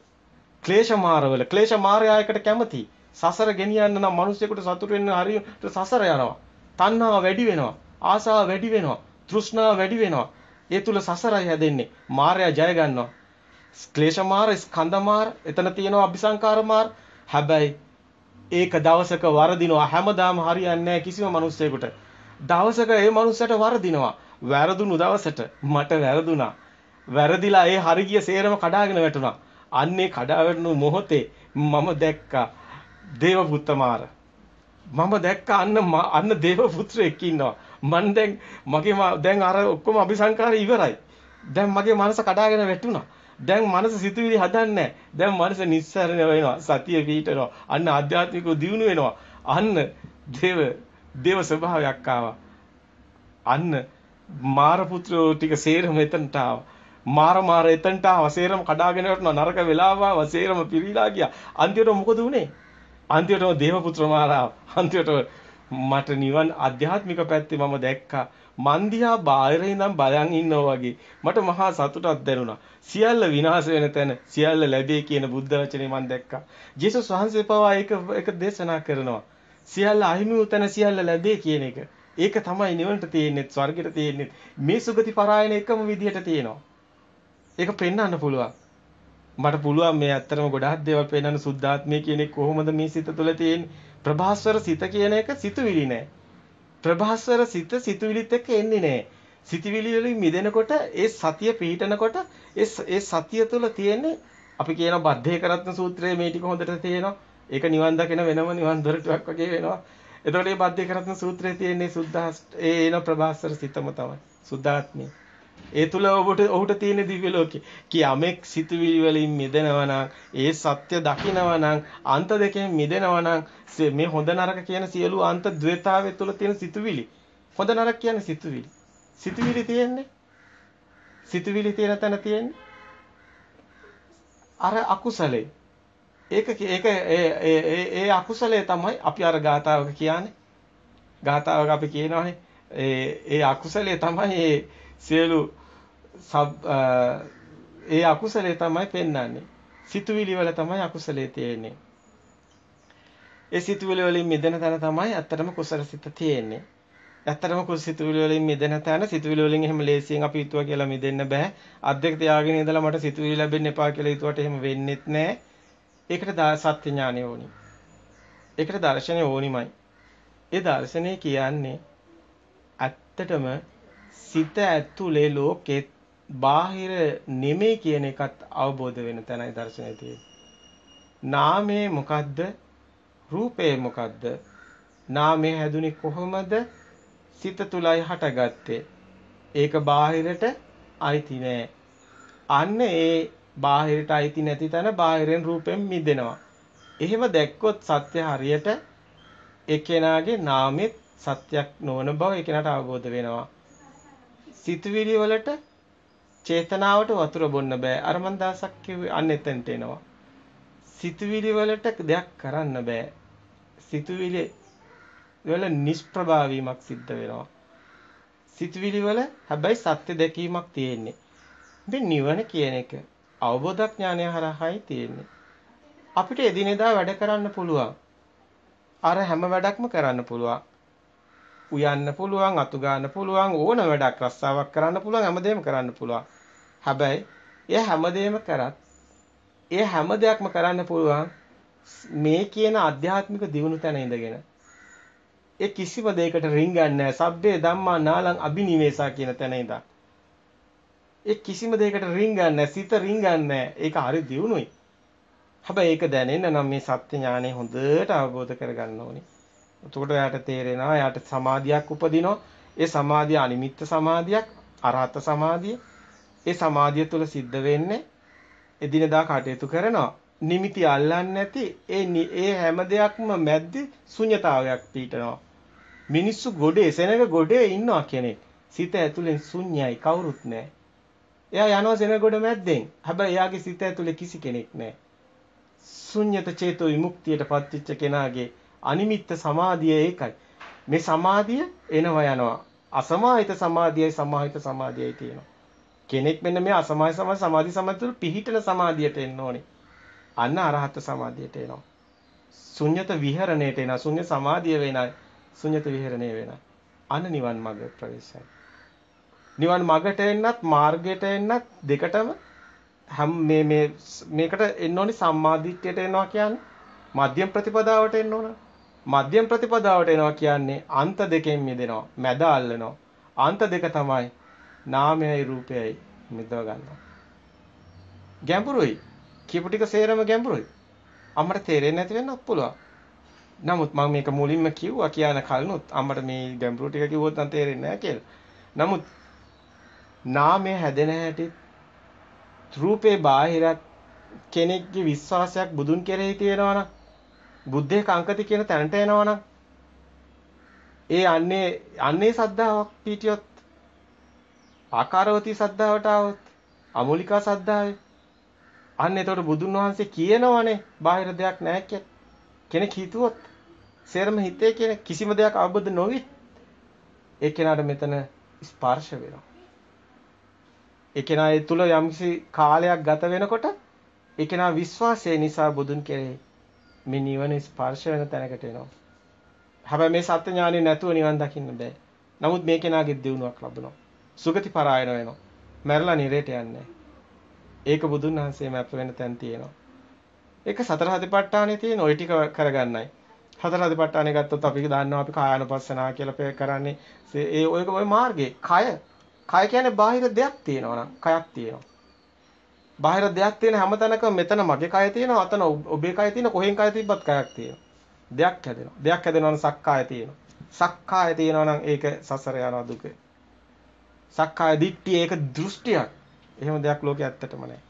ක්ලේශ මාරවල. ක්ලේශ මාරයයකට කැමති. සසර ගෙනියන්න නම් මිනිස්සෙකුට සතුට වෙන්න හරියට සසර යනවා. තණ්හාව වැඩි වෙනවා. ආසාව වැඩි වෙනවා. තෘෂ්ණාව වැඩි වෙනවා. ඒ තුල සසරයි හැදෙන්නේ. මායя ජය ගන්නවා. ක්ලේශ මාර, ස්කන්ධ මාර, එතන තියෙනවා අபிසංකාර මාර. හැබැයි ඒක දවසක වරදිනවා හැමදාම හරියන්නේ නැහැ කිසිම මිනිස්සෙකුට. දවසක ඒ මිනිස්සට වරදිනවා. වැරදුණු දවසට මට වැරදුනා. වැරදිලා ඒ හරිය සේරම කඩාගෙන වැටුණා. අන්නේ කඩාවැටුණු මොහොතේ මම දැක්කා දේවපුත්තමාර. මම දැක්ක අන්න අන්න දේවපුත්‍රයෙක් ඉන්නවා. මන් දැන් මගේ දැන් අර ඔක්කොම අபிසංකාරය ඉවරයි. දැන් මගේ මනස කඩාගෙන වැටුණා. දැන් මනස සිතුවිලි හදන්නේ දැන් මනස නිස්සරණ වෙනවා සතිය පිහිටනවා අන්න ආධ්‍යාත්මිකව දියුණු වෙනවා අන්න දේව දේව ස්වභාවයක් ආවා අන්න මාර පුත්‍රෝ ටික සේරම එතනට ආවා මාර මාර එතනට ආවා සේරම කඩාගෙන වටනවා නරක වෙලාව ආවා සේරම පිරීලා ගියා අන්තිමට මොකද උනේ අන්තිමටම දේව පුත්‍ර මාරා අන්තිමට මට නිවන් ආධ්‍යාත්මික පැත්තේ මම දැක්කා මන් දිහා බාහිර ඉඳන් බලන් ඉන්නවා වගේ මට මහා සතුටක් දැනුණා. සියල්ල විනාශ වෙන තැන සියල්ල ලැබේ කියන බුද්ධ වචනේ මම දැක්කා. ජේසුස් වහන්සේ පවා ඒක ඒක දේශනා කරනවා. සියල්ල අහිමි වූ තැන සියල්ල ලැබේ කියන එක. ඒක තමයි නිවනට තියෙන්නේ, ස්වර්ගයට තියෙන්නේ. මේ සුගති පරායන එකම විදිහට තියෙනවා. ඒක පෙන්වන්න පුළුවන්. මට පුළුවන් මේ ඇත්තටම ගොඩාක් දේවල් පෙන්වන්න සුද්ධාත්මය කියන එක කොහොමද මේ සිත තුළ තියෙන්නේ? ප්‍රභාස්වර සිත කියන එක සිතුවිලි නෑ. ප්‍රභාස්වර සිත සිතුවිලිත් එක්ක එන්නේ නැහැ. සිතුවිලි වලින් මිදෙනකොට ඒ සතිය පිහිටනකොට ඒ ඒ සතිය තුළ තියෙන අපි කියන බද්ධේ කරත්න සූත්‍රයේ මේ ටික හොඳට තියෙනවා. ඒක නිවන් දකින වෙනම නිවන් දොරටුවක් වගේ වෙනවා. එතකොට මේ බද්ධේ කරත්න සූත්‍රයේ තියෙන සුද්ධාස් ඒ එන ප්‍රභාස්වර සිතම තමයි. සුද්ධාත්මය. ඒ තුල ඔබට ඔහුට තියෙන දිව්‍ය ලෝකේ කී යමෙක් සිතුවිලි වලින් මිදෙනවා නම් ඒ සත්‍ය දකිනවා නම් අන්ත දෙකෙන් මිදෙනවා නම් මේ හොඳ නරක කියන සියලු අන්ත ද්වේතාවය තුල තියෙන සිතුවිලි හොඳ නරක කියන්නේ සිතුවිලි සිතුවිලි තියෙන්නේ සිතුවිලි තියෙන තැන තියෙන්නේ අර අකුසලේ ඒක ඒක ඒ ඒ අකුසලේ තමයි අපි අර ගාතාවක කියන්නේ ගාතාවක අපි කියනවානේ ඒ ඒ අකුසලේ තමයි සියලු ඒ අකුසලේ තමයි පෙන්වන්නේ. සිතුවිලි වල තමයි අකුසලේ තියෙන්නේ. ඒ සිතුවිලි වලින් මිදෙන තැන තමයි ඇත්තටම කුසල සිත තියෙන්නේ. ඇත්තටම කුසිතුවිලි වලින් මිදෙන තැන සිතුවිලි වලින් එහෙම ලේසියෙන් අපි හිතුවා කියලා මිදෙන්න බෑ. අත් දෙක තියාගෙන ඉඳලා මට සිතුවිලි ලැබෙන්න එපා කියලා හිතුවට එහෙම වෙන්නේත් නෑ. ඒකට සත්‍ය ඥානය ඕනි. ඒකට දර්ශනය ඕනිමයි. ඒ දර්ශනය කියන්නේ ඇත්තටම සිත ඇතුලේ ලෝකෙත් බාහිර නෙමෙයි කියන එකත් අවබෝධ වෙන තැනයි දර්ශනය තියෙන්නේ. නාමය මොකද්ද? රූපය මොකද්ද? නාමය හැදුනේ කොහොමද? සිත තුලයි හටගත්තේ. ඒක බාහිරට අයිති නෑ. අන්න ඒ බාහිරට අයිති නැති තැන බාහිරෙන් රූපෙන් මිදෙනවා. එහෙම දැක්කොත් සත්‍ය හරියට එක්කෙනාගේ නාමෙත් සත්‍යක් නොවන බව එක්කෙනාට අවබෝධ වෙනවා. සිතුවිලි වලට චේතනාවට වතුර බොන්න බෑ. අර මන් දහසක් කිව්වේ අන්න එතනට එනවා. සිතුවිලි වලට දෙයක් කරන්න බෑ. සිතුවිලි වල නිෂ්ප්‍රභාවීමක් සිද්ධ වෙනවා. සිතුවිලි වල හැබැයි සත්‍ය දැකීමක් තියෙන්නේ. මේ නිවන කියන එක අවබෝධ ඥානය හරහායි තියෙන්නේ. අපිට එදිනෙදා වැඩ කරන්න පුළුවන්. අර හැම වැඩක්ම කරන්න පුළුවන්. උයන්න පුළුවන්, අතු ගන්න පුළුවන්, ඕන වැඩක් රස්සාවක් කරන්න පුළුවන්, හැමදේම කරන්න පුළුවන්. හැබැයි ඒ හැමදේම කරත් ඒ හැම දෙයක්ම කරන්න පුළුවන් මේ කියන අධ්‍යාත්මික දියුණු තැන ඉඳගෙන. ඒ කිසිම දෙයකට රිංගන්නේ නැහැ. සබ්බේ ධම්මා නාලං අබිනිවේසා කියන තැන ඉඳන්. ඒ කිසිම දෙයකට රිංගන්නේ නැහැ. සිත රිංගන්නේ ඒක හරි දියුණුයි. හැබැයි ඒක දැනෙන්න නම් මේ සත්‍ය ඥානය හොඳට අවබෝධ කරගන්න ඕනේ. එතකොට එයාට තේරෙනවා එයාට සමාධියක් උපදිනවා. ඒ සමාධිය අනිමිත්ත සමාධියක්, අරහත සමාධිය. ඒ සමාධිය තුළ සිද්ධ වෙන්නේ එදිනදා කටයුතු කරනවා. නිමිති අල්ලන්නේ නැති ඒ ඒ හැම දෙයක්ම මැද්දේ ශුන්්‍යතාවයක් පිටනවා. මිනිස්සු ගොඩේ සෙනඟ ගොඩේ ඉන්නවා කෙනෙක්. සිත ඇතුලෙන් ශුන්‍යයි කවුරුත් නැහැ. එයා යනවා සෙනඟ ගොඩ මැද්දෙන්. හැබැයි එයාගේ සිත ඇතුලේ කිසි කෙනෙක් නැහැ. ශුන්්‍යත චේතෝ විමුක්තියට පත්වෙච්ච කෙනාගේ අනිමිත්ත සමාධිය ඒකයි. මේ සමාධිය එනවා යනවා. අසමාහිත සමාධියයි සමාහිත සමාධියයි තියෙනවා. කෙනෙක් මෙන්න මේ අසමාහිත සමාධි සමාධි සමාධිය පිහිටන සමාධියට එන්න ඕනේ. අන්න අරහත් සමාධියට එනවා. ශුන්්‍යත විහරණයට එනවා. ශුන්‍ය සමාධිය වෙනයි. ශුන්්‍යත විහරණය වෙනයි. අන්න නිවන් මඟ ප්‍රවේශයි. නිවන් මඟට එන්නත් මාර්ගයට එන්නත් දෙකටම හැම මේ මේ මේකට එන්න ඕනේ සම්මාදිට්ඨියට එනවා කියන්නේ මධ්‍යම ප්‍රතිපදාවට එන්න ඕනේ මධ්‍යම ප්‍රතිපදාවට එනවා කියන්නේ අන්ත දෙකෙන් මිදෙනවා. මැද අල්ලනවා. අන්ත දෙක තමයි නාමයයි රූපයයි මිදව ගන්නවා. ගැඹුරුයි. කියපු ටික සේරම ගැඹුරුයි. අම්මට තේරෙන්නේ නැති වෙන්නත් පුළුවන්. නමුත් මම මේක මුලින්ම කිව්වා කියන කලනොත් අම්මට මේ ගැඹුරු ටික කිව්වොත් නම් තේරෙන්නේ නැහැ කියලා. නමුත් නාමය හැදෙන හැටි රූපේ බාහිරත් කෙනෙක්ගේ විශ්වාසයක් බුදුන් කෙරෙහි තියෙනවා නම් බුද්ධේ කංකති කියන තැනට එනවනම් ඒ අන්නේ අන්නේ සද්ධාාවක් පිටියොත් ආකාරවතී සද්ධාවට આવොත් අමෝලිකා සද්ධාවේ අන්න එතකොට බුදුන් වහන්සේ කියනවනේ බාහිර දෙයක් නැහැ කෙනෙක් හිතුවොත් සේරම හිතේ කියන කිසිම දෙයක් අවබෝධ නොවි ඒ කෙනාට මෙතන ස්පර්ශ වෙනවා ඒ කෙනා ඒ තුල යම්කිසි කාලයක් ගත වෙනකොට ඒ කෙනා විශ්වාසය නිසා බුදුන් කෙරෙහි මේ නිවන ස්පර්ශ වෙන තැනකට එනවා. හැබැයි මේ සත්‍ය ඥානෙ නැතුව නිවන් දකින්න බෑ. නමුත් මේ කෙනාගේ දියුණුවක් ලැබෙනවා. සුගති පරායන වෙනවා. මැරලා නිරේට යන්නේ. ඒක බුදුන් වහන්සේ මැප් වෙන තැන තියෙනවා. ඒක සතර හදිපට්ඨානේ තියෙන ওই ටික කරගන්නයි. හතර හදිපට්ඨානේ ගත්තොත් අපි දන්නවා අපි කායानुපස්සනා කියලා පෙර කරන්නේ. ඒ ඔයක ওই මාර්ගේ කය. කය කියන්නේ බාහිර දෙයක් තියෙනවා නං. කයක් තියෙනවා. බාහිර දෙයක් තියෙන හැම තැනකම මෙතන මගේ කය තියෙනවා අතන ඔබේ කය තියෙන කොහෙන් කය තිබ්බත් කයක් තියෙනවා දෙයක් හැදෙනවා දෙයක් හැදෙනවා නම් සක්කාය තියෙනවා සක්කාය තියෙනවා නම් ඒක සසර යනවා දුක සක්කාය දිට්ඨිය ඒක දෘෂ්ටියක් එහෙම දෙයක් ලෝකේ ඇත්තටම නැහැ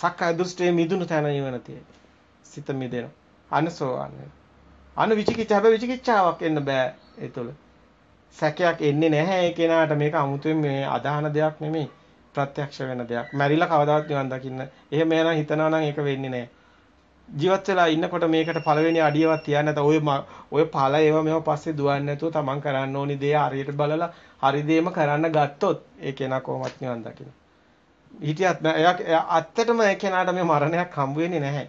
සක්කාය දෘෂ්ටියේ මිදුණු තැන නිවන තියෙනවා සිත මිදෙනවා අනසෝවන්නේ අනු විචිකිච්ඡ හැබැයි විචිකිච්ඡාවක් එන්න බෑ ඒ තුළ සැකයක් එන්නේ නැහැ ඒ කෙනාට මේක 아무තෙන් මේ අදහන දෙයක් නෙමෙයි ප්‍රත්‍යක්ෂ වෙන දෙයක්. මැරිලා කවදාවත් නිවන් දකින්න. එහෙම එනනම් හිතනවා නම් ඒක වෙන්නේ නැහැ. ජීවත් වෙලා ඉන්නකොට මේකට පළවෙනි අඩියවත් තියන්න නැත. ඔය ඔය පළ ඒවා මේවා පස්සේ දුවන්නේ නැතුව තමන් කරන්න ඕනි දේ හරියට බලලා හරි දෙයක්ම කරන්න ගත්තොත් ඒ කෙනා කොහොමවත් නිවන් දකින්න. හිටියත් එයා ඇත්තටම ඒ කෙනාට මේ මරණයක් හම්බ වෙන්නේ නැහැ.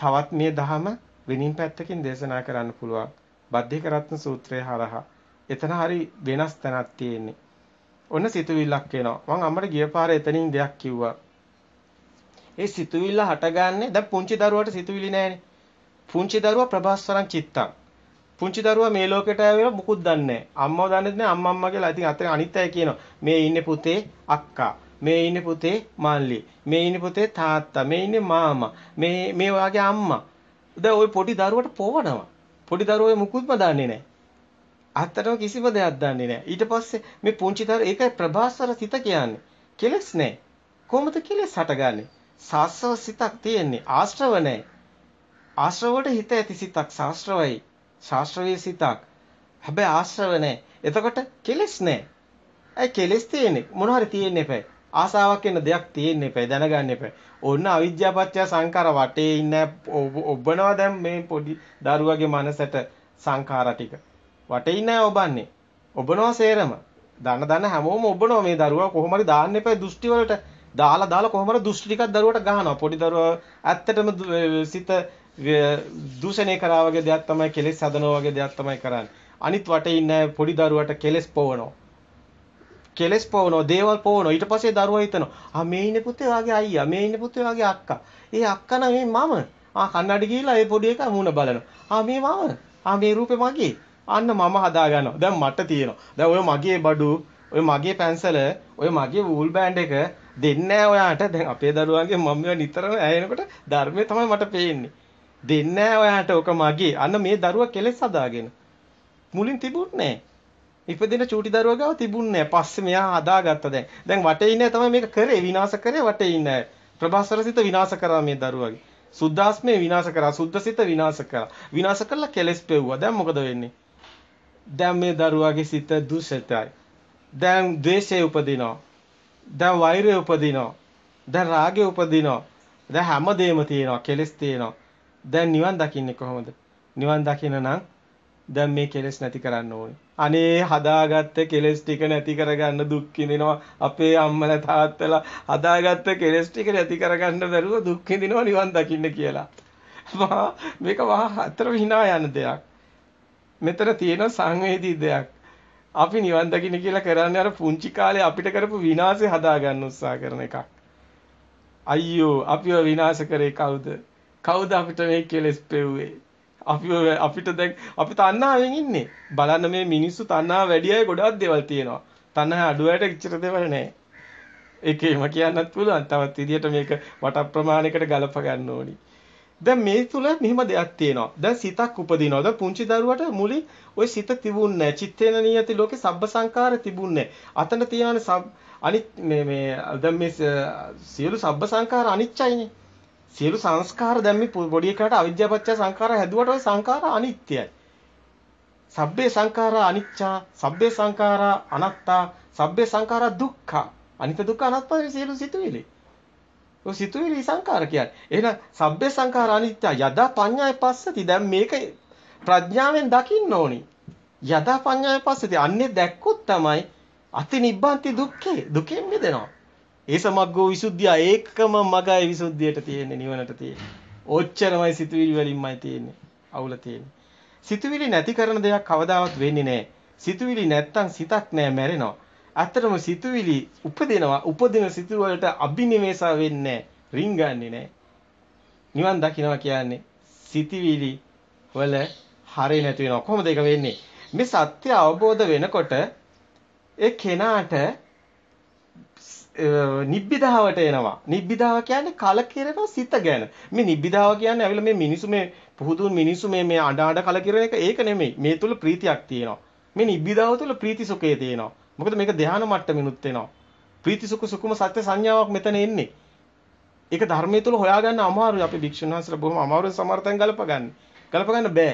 තවත් මේ ධහම වෙනින් පැත්තකින් දේශනා කරන්න පුළුවන්. බද්ධිකරත්න සූත්‍රය හරහා එතන හරි වෙනස් තැනක් තියෙන්නේ. ඔන්න සිතුවිල්ලක් එනවා. මං අම්මට ගිය පාරේ එතනින් දෙයක් කිව්වා. ඒ සිතුවිල්ල හටගන්නේ දැන් පුංචි දරුවාට සිතුවිලි නැහැනේ. පුංචි දරුවා ප්‍රභාස්වරම් චිත්තම්. පුංචි දරුවා මේ ලෝකෙට ආවෙලා මුකුත් දන්නේ නැහැ. අම්මව දන්නේ නැහැ අම්මා අම්මා කියලා. ඉතින් අතන අනිත් අය කියනවා මේ ඉන්නේ පුතේ අක්කා. මේ ඉන්නේ පුතේ මල්ලි මේ ඉන්නේ පුතේ තාත්තා මේ ඉන්නේ මාමා මේ මේ වාගේ අම්මා දැන් ওই පොඩි දරුවට පොවනවා පොඩි දරුවෝ මුකුත්ම දන්නේ නැහැ අත්තටම කිසිම දෙයක් දන්නේ නැහැ. ඊට පස්සේ මේ පුංචිතර ඒකයි ප්‍රභාස්වර සිත කියන්නේ. කෙලස් නැහැ. කොහොමද කෙලස් හටගන්නේ? සාස්ව සිතක් තියෙන්නේ. ආශ්‍රව නැහැ. ආශ්‍රවවට හිත ඇති සිතක් ශාස්ත්‍රවයි. ශාස්ත්‍රවීය සිතක්. හැබැයි ආශ්‍රව නැහැ. එතකොට කෙලස් නැහැ. ඒ කෙලස් තියෙන්නේ මොන හරි තියෙන්න එපා. ආසාවක් එන දෙයක් තියෙන්න එපා. දැනගන්න එපා. ඔන්න අවිද්‍යාපත්‍ය සංකාර වටේ ඉන්න ඔබනවා දැන් මේ පොඩි දරුවගේ මනසට සංකාර ටික. වටේ ඉන්නේ ඔබන්නේ. ඔබනවා සේරම. දන දන හැමෝම ඔබනවා මේ දරුවා කොහොම හරි දාන්න එපා දෘෂ්ටි වලට දාලා දාලා කොහොම හරි දෘෂ්ටි ටිකක් දරුවට ගහනවා පොඩි දරුවා ඇත්තටම සිත දූෂණය කරා වගේ දෙයක් තමයි කෙලෙස් හදනවා වගේ දෙයක් තමයි කරන්නේ අනිත් වටේ ඉන්න පොඩි දරුවට කෙලෙස් පොවනවා කෙලෙස් පොවනවා දේවල් පොවනවා ඊට පස්සේ දරුවා හිතනවා ආ මේ ඉන්නේ පුතේ වාගේ අයියා මේ ඉන්නේ පුතේ වාගේ අක්කා ඒ අක්කා නම් මේ මම ආ කන්නඩි ගිහලා ඒ පොඩි එකා මූණ බලනවා ආ මේ මම ආ මේ රූපේ මගේ අන්න මම හදා ගන්නවා. දැන් මට තියෙනවා. දැන් ඔය මගේ බඩු, ඔය මගේ පැන්සල, ඔය මගේ වූල් බෑන්ඩ් එක දෙන්නේ ඔයාට. දැන් අපේ දරුවන්ගේ මම නිතරම ඇහෙනකොට ධර්මයේ තමයි මට පේන්නේ. දෙන්නේ ඔයාට ඕක මගේ. අන්න මේ දරුවා කෙලෙස් හදාගෙන. මුලින් තිබුණේ ඉපදෙන චූටි දරුවා ගාව තිබුණේ පස්සේ මෙයා හදාගත්තා දැන්. දැන් වටේ ඉන්නේ තමයි මේක කරේ විනාශ කරේ වටේ ඉන්නේ. ප්‍රභාස්වරසිත විනාශ කරා මේ දරුවාගේ. සුද්දාස්මේ විනාශ කරා. සුද්දසිත විනාශ කරා. විනාශ කළා කෙලස් පෙව්වා. දැන් මොකද වෙන්නේ? දැන් මේ දරුවාගේ සිත දුෂිතයි. දැන් ද්වේෂය උපදිනවා. දැන් වෛරය උපදිනවා. දැන් රාගය උපදිනවා. දැන් හැමදේම තියෙනවා. කෙලස් තියෙනවා. දැන් නිවන් දකින්නේ කොහොමද? නිවන් දකින්න නම් දැන් මේ කෙලස් නැති කරන්න ඕනේ. අනේ හදාගත්ත කෙලස් ටික නැති කරගන්න දුක් විඳිනවා. අපේ අම්මලා තාත්තලා හදාගත්ත කෙලස් ටික නැති කරගන්න බැරුව දුක් විඳිනවා නිවන් දකින්න කියලා. මහා මේක මහා අතර විනා යන දෙයක්. මෙතන තියෙන සංවේදී දෙයක්. අපි නිවන් දකින්න කියලා කරන්නේ අර පුංචි කාලේ අපිට කරපු විනාශය හදා ගන්න උත්සාහ කරන එකක්. අයියෝ අපිව විනාශ කරේ කවුද? කවුද අපිට මේ කෙලස් පෙව්වේ? අපිව අපිට දැන් අපි තණ්හාවෙන් ඉන්නේ. බලන්න මේ මිනිස්සු තණ්හා වැඩි අය ගොඩක් දේවල් තියෙනවා. තණ්හා අඩුවයට කිච්චර දේවල් නැහැ. ඒකේම කියන්නත් පුළුවන්. තවත් විදියට මේක වට ප්‍රමාණයකට ගලප ගන්න ඕනි. දැන් මේ තුල මෙහෙම දෙයක් තියෙනවා. දැන් සිතක් උපදිනවා. දැන් පුංචි දරුවට මුලින් ওই සිත තිබුණේ නැහැ. චිත්තේන නියති ලෝකේ සබ්බ සංකාර තිබුණේ අතන තියෙන අනිත් මේ මේ දැන් මේ සියලු සබ්බ සංකාර අනිච්චයිනේ. සියලු සංස්කාර දැන් මේ පොඩි එකාට අවිජ්ජාපච්ච සංකාර හැදුවට ওই සංකාර අනිත්‍යයි. සබ්බේ සංඛාරා අනිච්චා සබ්බේ සංඛාරා අනාත්තා සබ්බේ සංඛාරා දුක්ඛා අනිත්‍ය දුක්ඛ අනාත්ම සියලු සිතුවිලි සිතුවිලි සංකාර කියන්නේ. එහෙනම් සබ්බේ සංකාර අනිත්‍ය යදා පඤ්ඤාය පස්සති. දැන් මේක ප්‍රඥාවෙන් දකින්න ඕනි. යදා පඤ්ඤාය පස්සති. අන්නේ දැක්කොත් තමයි අති නිබ්බන්ති දුක්ඛේ දුකෙන් මිදෙනවා. ඒ සමග්ගෝ විසුද්ධිය ඒකම මගයි විසුද්ධියට තියෙන්නේ නිවනට තියෙන්නේ. ඔච්චරමයි සිතුවිලි වලින්මයි තියෙන්නේ. අවුල තියෙන්නේ. සිතුවිලි නැති කරන දෙයක් කවදාවත් වෙන්නේ නැහැ. සිතුවිලි නැත්තම් සිතක් නැහැ මැරෙනවා. ඇත්තටම සිතුවිලි උපදිනවා උපදින සිතුවිලි වලට අභිනිවේෂා වෙන්නේ නැහැ රින් ගන්නෙ නැහැ නිවන් දකින්නවා කියන්නේ සිතුවිලි වල හරේ නැති වෙනවා කොහොමද ඒක වෙන්නේ මේ සත්‍ය අවබෝධ වෙනකොට ඒ කෙනාට නිබ්බිදාවට එනවා නිබ්බිදාව කියන්නේ කලකිරෙන සිත ගැන මේ නිබ්බිදාව කියන්නේ අවිල මේ මිනිසු මේ පුහුදුන් මිනිසු මේ මේ අඬ අඬ කලකිරෙන එක ඒක නෙමෙයි මේ තුල ප්‍රීතියක් තියෙනවා මේ නිබ්බිදාව තුල ප්‍රීති සුඛය තියෙනවා මොකද මේක ධානා මට්ටමිනුත් එනවා. ප්‍රීති සුඛ සුකුම සත්‍ය සංඥාවක් මෙතන එන්නේ. ඒක ධර්මයේ තුල හොයාගන්න අමාරුයි. අපේ භික්ෂුන් වහන්සේලා බොහොම අමාරු සමර්ථයෙන් ගලපගන්නේ. ගලපගන්න බෑ.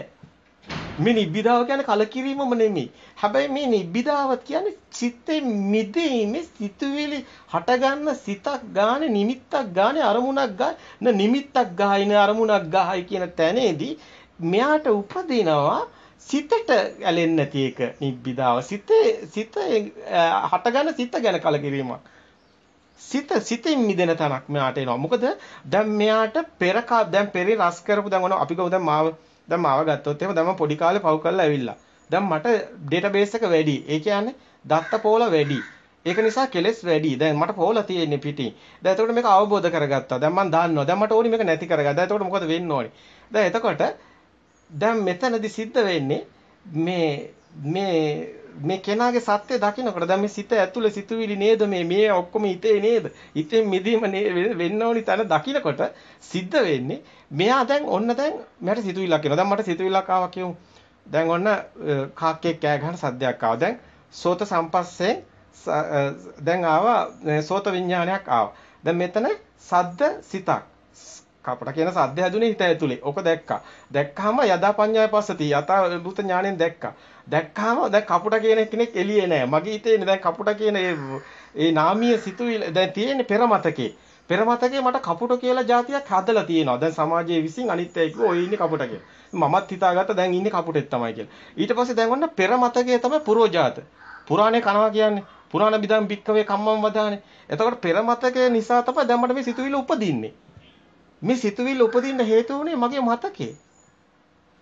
මේ නිබ්බිදාව කියන්නේ කලකිරීමම නෙමෙයි. හැබැයි මේ නිබ්බිදාව කියන්නේ සිතේ මිදීමේ සිතුවිලි හටගන්න සිතක් ගාන නිමිත්තක් ගාන අරමුණක් ගාන නිමිත්තක් ගායන අරමුණක් ගායි කියන තැනේදී මෙයාට උපදිනවා සිතට ඇලෙන්නේ නැති එක නිබ්බිදාව. සිතේ සිත හටගන්න සිත ගැන කලකිරීමක්. සිත සිතින් මිදෙන තනක් මෙයාට එනවා. මොකද දැන් මෙයාට පෙර දැන් පෙරේ රස කරපු දැන් ඔන අපි ගමු දැන් මාව දැන් මාව ගත්තොත් එහෙම දැන් මම පොඩි කාලේ පව් කරලා ඇවිල්ලා. දැන් මට ඩේටාබේස් එක වැඩි. ඒ කියන්නේ දත්ත පොළ වැඩි. ඒක නිසා කෙලස් වැඩි. දැන් මට පොළ තියෙන්නේ පිටින්. දැන් එතකොට මේක අවබෝධ කරගත්තා. දැන් මම දන්නවා. දැන් මට ඕනි මේක නැති කරගන්න. දැන් එතකොට මොකද වෙන්න ඕනි? දැන් එතකොට දැන් මෙතනදි සිද්ධ වෙන්නේ මේ මේ මේ කෙනාගේ සත්‍ය දකිනකොට දැන් මේ සිත ඇතුලේ සිතුවිලි නේද මේ මේ ඔක්කොම හිතේ නේද? හිතෙන් මිදීම වෙන්න ඕනි තන දකිනකොට සිද්ධ වෙන්නේ මෙයා දැන් ඔන්න දැන් මට සිතුවිල්ලක් එනවා. දැන් මට සිතුවිල්ලක් ආවා කියමු. දැන් ඔන්න කාක්කෙක් කෑ ගහන සද්දයක් ආවා. දැන් සෝත සම්පස්සේ දැන් ආවා සෝත විඥානයක් ආවා. දැන් මෙතන සද්ද සිතක්. කපට කියන සද්ද හැදුනේ හිත ඇතුලේ. ඕක දැක්කා. දැක්කාම යදා පඤ්ඤාය පස්සති යථා භූත ඥාණයෙන් දැක්කා. දැක්කාම දැන් කපුට කියන කෙනෙක් එළියේ නෑ. මගේ හිතේනේ දැන් කපුට කියන ඒ ඒ නාමීය සිතුවිලි දැන් තියෙන්නේ පෙර මතකේ. පෙර මතකේ මට කපුට කියලා જાතියක් හදලා තියෙනවා. දැන් සමාජයේ විසින් අනිත් අය කිව්වා ඔය ඉන්නේ කපුට කියලා. මමත් හිතාගත්තා දැන් ඉන්නේ කපුටෙක් තමයි කියලා. ඊට පස්සේ දැන් ඔන්න පෙර මතකය තමයි පුරෝජාත. පුරාණේ කනවා කියන්නේ. පුරාණ බිදම් බික්කවේ කම්මම් වදානේ. එතකොට පෙර මතකය නිසා තමයි දැන් මට මේ සිතුවිලි උපදින්නේ. මේ සිතුවිල්ල උපදින්න හේතු වුණේ මගේ මතකේ.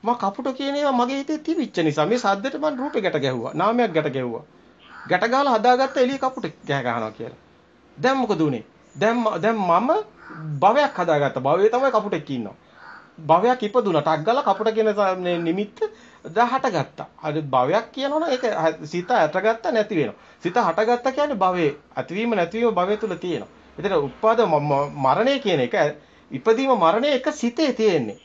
මම කපුට කියන ඒවා මගේ හිතේ තිබිච්ච නිසා මේ සද්දට මම රූපේ ගැට ගැහුවා. නාමයක් ගැට ගැහුවා. ගැට ගහලා හදාගත්ත එළිය කපුට ගැහ ගන්නවා කියලා. දැන් මොකද උනේ? දැන් දැන් මම භවයක් හදාගත්ත. භවයේ තමයි කපුටෙක් ඉන්නවා. භවයක් ඉපදුණා. ටක් ගාලා කපුට කියන නිමිත්ත හටගත්තා. අර භවයක් කියනවනේ ඒක සිත හටගත්ත නැති වෙනවා. සිත හටගත්ත කියන්නේ භවයේ ඇතිවීම නැතිවීම භවය තුල තියෙනවා. එතන උපාද මරණය කියන එක ඉපදීම මරණය එක සිතේ තියෙන්නේ.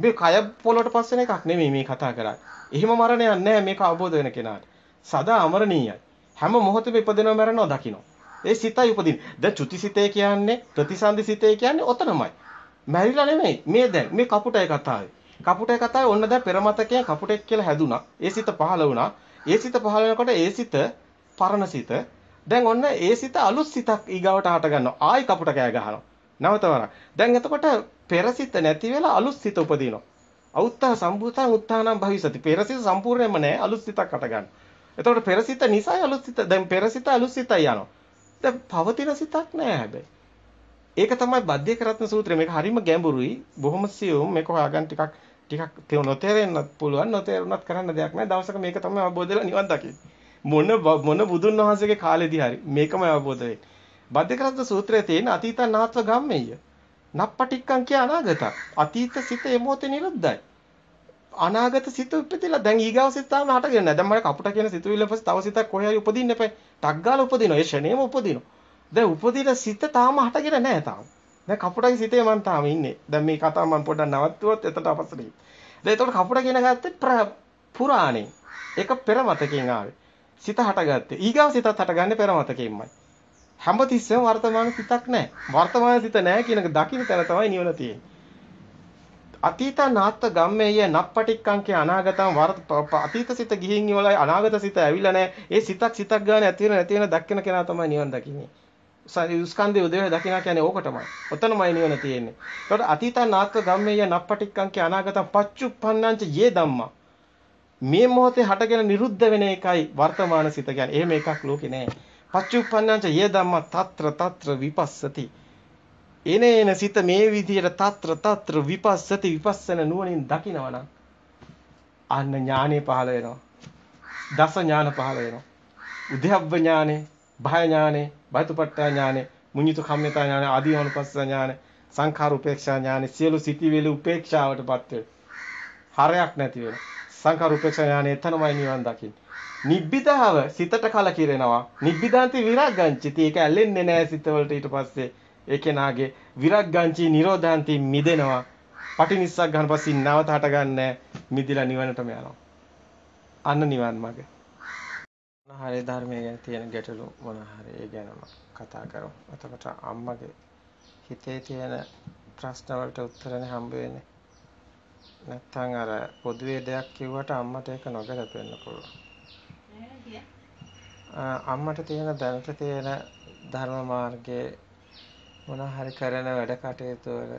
මේ කය පොළොට පස්සෙන එකක් නෙමෙයි මේ කතා කරන්නේ. එහෙම මරණයක් නැහැ මේක අවබෝධ වෙන කෙනාට. සදා අමරණීයයි. හැම මොහොතෙම ඉපදෙනව මැරෙනව දකින්න. ඒ සිතයි උපදින. ද චුතිසිතේ කියන්නේ ප්‍රතිසන්දිසිතේ කියන්නේ ඔතනමයි. මැරිලා නෙමෙයි. මේ දැන් මේ කපුටේ කතාවේ. කපුටේ කතාවේ ඔන්න දැන් පෙරමතකයන් කපුටෙක් කියලා හැදුනා. ඒ සිත පහළ වුණා. ඒ සිත පහළ වෙනකොට ඒ සිත පරණ සිත. දැන් ඔන්න ඒ සිත අලුත් සිතක් ඊගවට හට ගන්නවා. ආයි කපුට කෑ ගහනවා. නවතවරක්. දැන් එතකොට පෙරසිත නැති වෙලා අලුත් සිත උපදිනවා. අවුත්තා සම්භූතං උත්තානං භවිසති. පෙරසිත සම්පූර්ණයෙන්ම නැහැ අලුත් සිතක් අට ගන්න. එතකොට පෙරසිත නිසා අලුත් සිත දැන් පෙරසිත අලුත් සිතයි යනවා. දැන් පවතින සිතක් නැහැ හැබැයි. ඒක තමයි බද්ධික රත්න සූත්‍රය. මේක හරිම ගැඹුරුයි. බොහොම සියුම්. මේක හොයාගන්න ටිකක් ටිකක් නොතේරෙන්නත් පුළුවන්. නොතේරුණත් කරන්න දෙයක් නැහැ. දවසක මේක තමයි අවබෝධ වෙලා නිවන් දකින්නේ. මොන මොන බුදුන් වහන්සේගේ කාලෙදී හරි මේකම අවබෝධ වෙන්නේ. බද්දකරද්ද සූත්‍රයේ තියෙන අතීත නාත්ව ගම්මෙය. නප්පටික්කං කිය අනාගතක්. අතීත සිත එමෝතේ නිරුද්ධයි. අනාගත සිත උපදිලා දැන් ඊගාව සිත තාම හටගෙන නැහැ. දැන් මට කපුට කියන සිතුවිල්ල පස්සේ තව සිතක් කොහේයි උපදින්න එපයි. ටක් ගාලා උපදිනවා. ඒ ෂණේම උපදිනවා. දැන් උපදින සිත තාම හටගෙන නැහැ තාම. දැන් කපුටගේ සිතේ මං තාම ඉන්නේ. දැන් මේ කතාව මං පොඩ්ඩක් නවත්තුවොත් එතට අපස්සට දැන් එතකොට කපුට කියන ගත්තේ පුරාණේ. ඒක පෙර මතකයෙන් ආවේ. සිත හටගත්තේ. ඊගාව සිතත් හටගන්නේ පෙර මතකයෙන්මයි. හැමතිස්සෙම වර්තමාන සිතක් නැහැ. වර්තමාන සිත නැහැ කියනක දකින්න තැන තමයි නිවන තියෙන්නේ. අතීත නාත්ත ගම්මේය නප්පටික්කංකේ අනාගතම් අතීත සිත ගිහින් ඉවලයි අනාගත සිත ඇවිල්ලා නැහැ. ඒ සිතක් සිතක් ගන්න ඇති වෙන නැති වෙන දකින්න කෙනා තමයි නිවන දකින්නේ. ස්කන්ධය උදේ දකින්න කියන්නේ ඕක තමයි. ඔතනමයි නිවන තියෙන්නේ. ඒකට අතීත නාත්ත ගම්මේය නප්පටික්කංකේ අනාගතම් පච්චුප්පන්නංච යේ ධම්මා මේ මොහොතේ හටගෙන නිරුද්ධ වෙන එකයි වර්තමාන සිත කියන්නේ. එහෙම එකක් ලෝකේ නැහැ. පච්චුප්පන්නංච ය ධම්ම తත්‍ර తත්‍ර විපස්සති. එනේන සිත මේ විදියට తත්‍ර తත්‍ර විපස්සති විපස්සන නුවණින් දකිනවනම් අන්න ඥානෙ පහළ වෙනවා. දස ඥාන පහළ වෙනවා. උද්‍යව්ව ඥානෙ, භය ඥානෙ, බයතුපට්ඨා ඥානෙ, මුඤ්ඤිත කම්මිතා ඥානෙ, ආදී අනුපස්ස ඥානෙ, සංඛාර උපේක්ෂා ඥානෙ සියලු සිටිවිලි උපේක්ෂාවටපත් වෙනවා. හරයක් නැති වෙනවා. සංඛාර උපේක්ෂා ඥානෙ එතනමයි නිවන් දකින්නේ. නිබ්බිදාව සිතට කලකිරෙනවා නිබ්බිදාන්ති විරාගංචිති ඒක ඇලෙන්නේ නැහැ සිතවලට ඊට පස්සේ ඒ කෙනාගේ විරාගංචි නිරෝධාන්ති මිදෙනවා පටිනිස්සක් ගන්න පස්සේ නැවත හට ගන්න මිදිලා නිවනටම යනවා අන්න නිවන් මාර්ගය මොනහරි ධර්මය ගැන තියෙන ගැටලු මොනහරි ඒ ගැනම කතා කරමු. එතකොට අම්මගේ හිතේ තියෙන ප්‍රශ්න වලට උත්තරනේ හම්බ වෙන්නේ. නැත්නම් අර පොදුවේ දෙයක් කිව්වට අම්මට ඒක නොගැලපෙන්න පුළුවන්. අම්මට තියෙන දැනට තියෙන ධර්ම මාර්ගයේ මොන හරි කරන වැඩ කටයුතු වල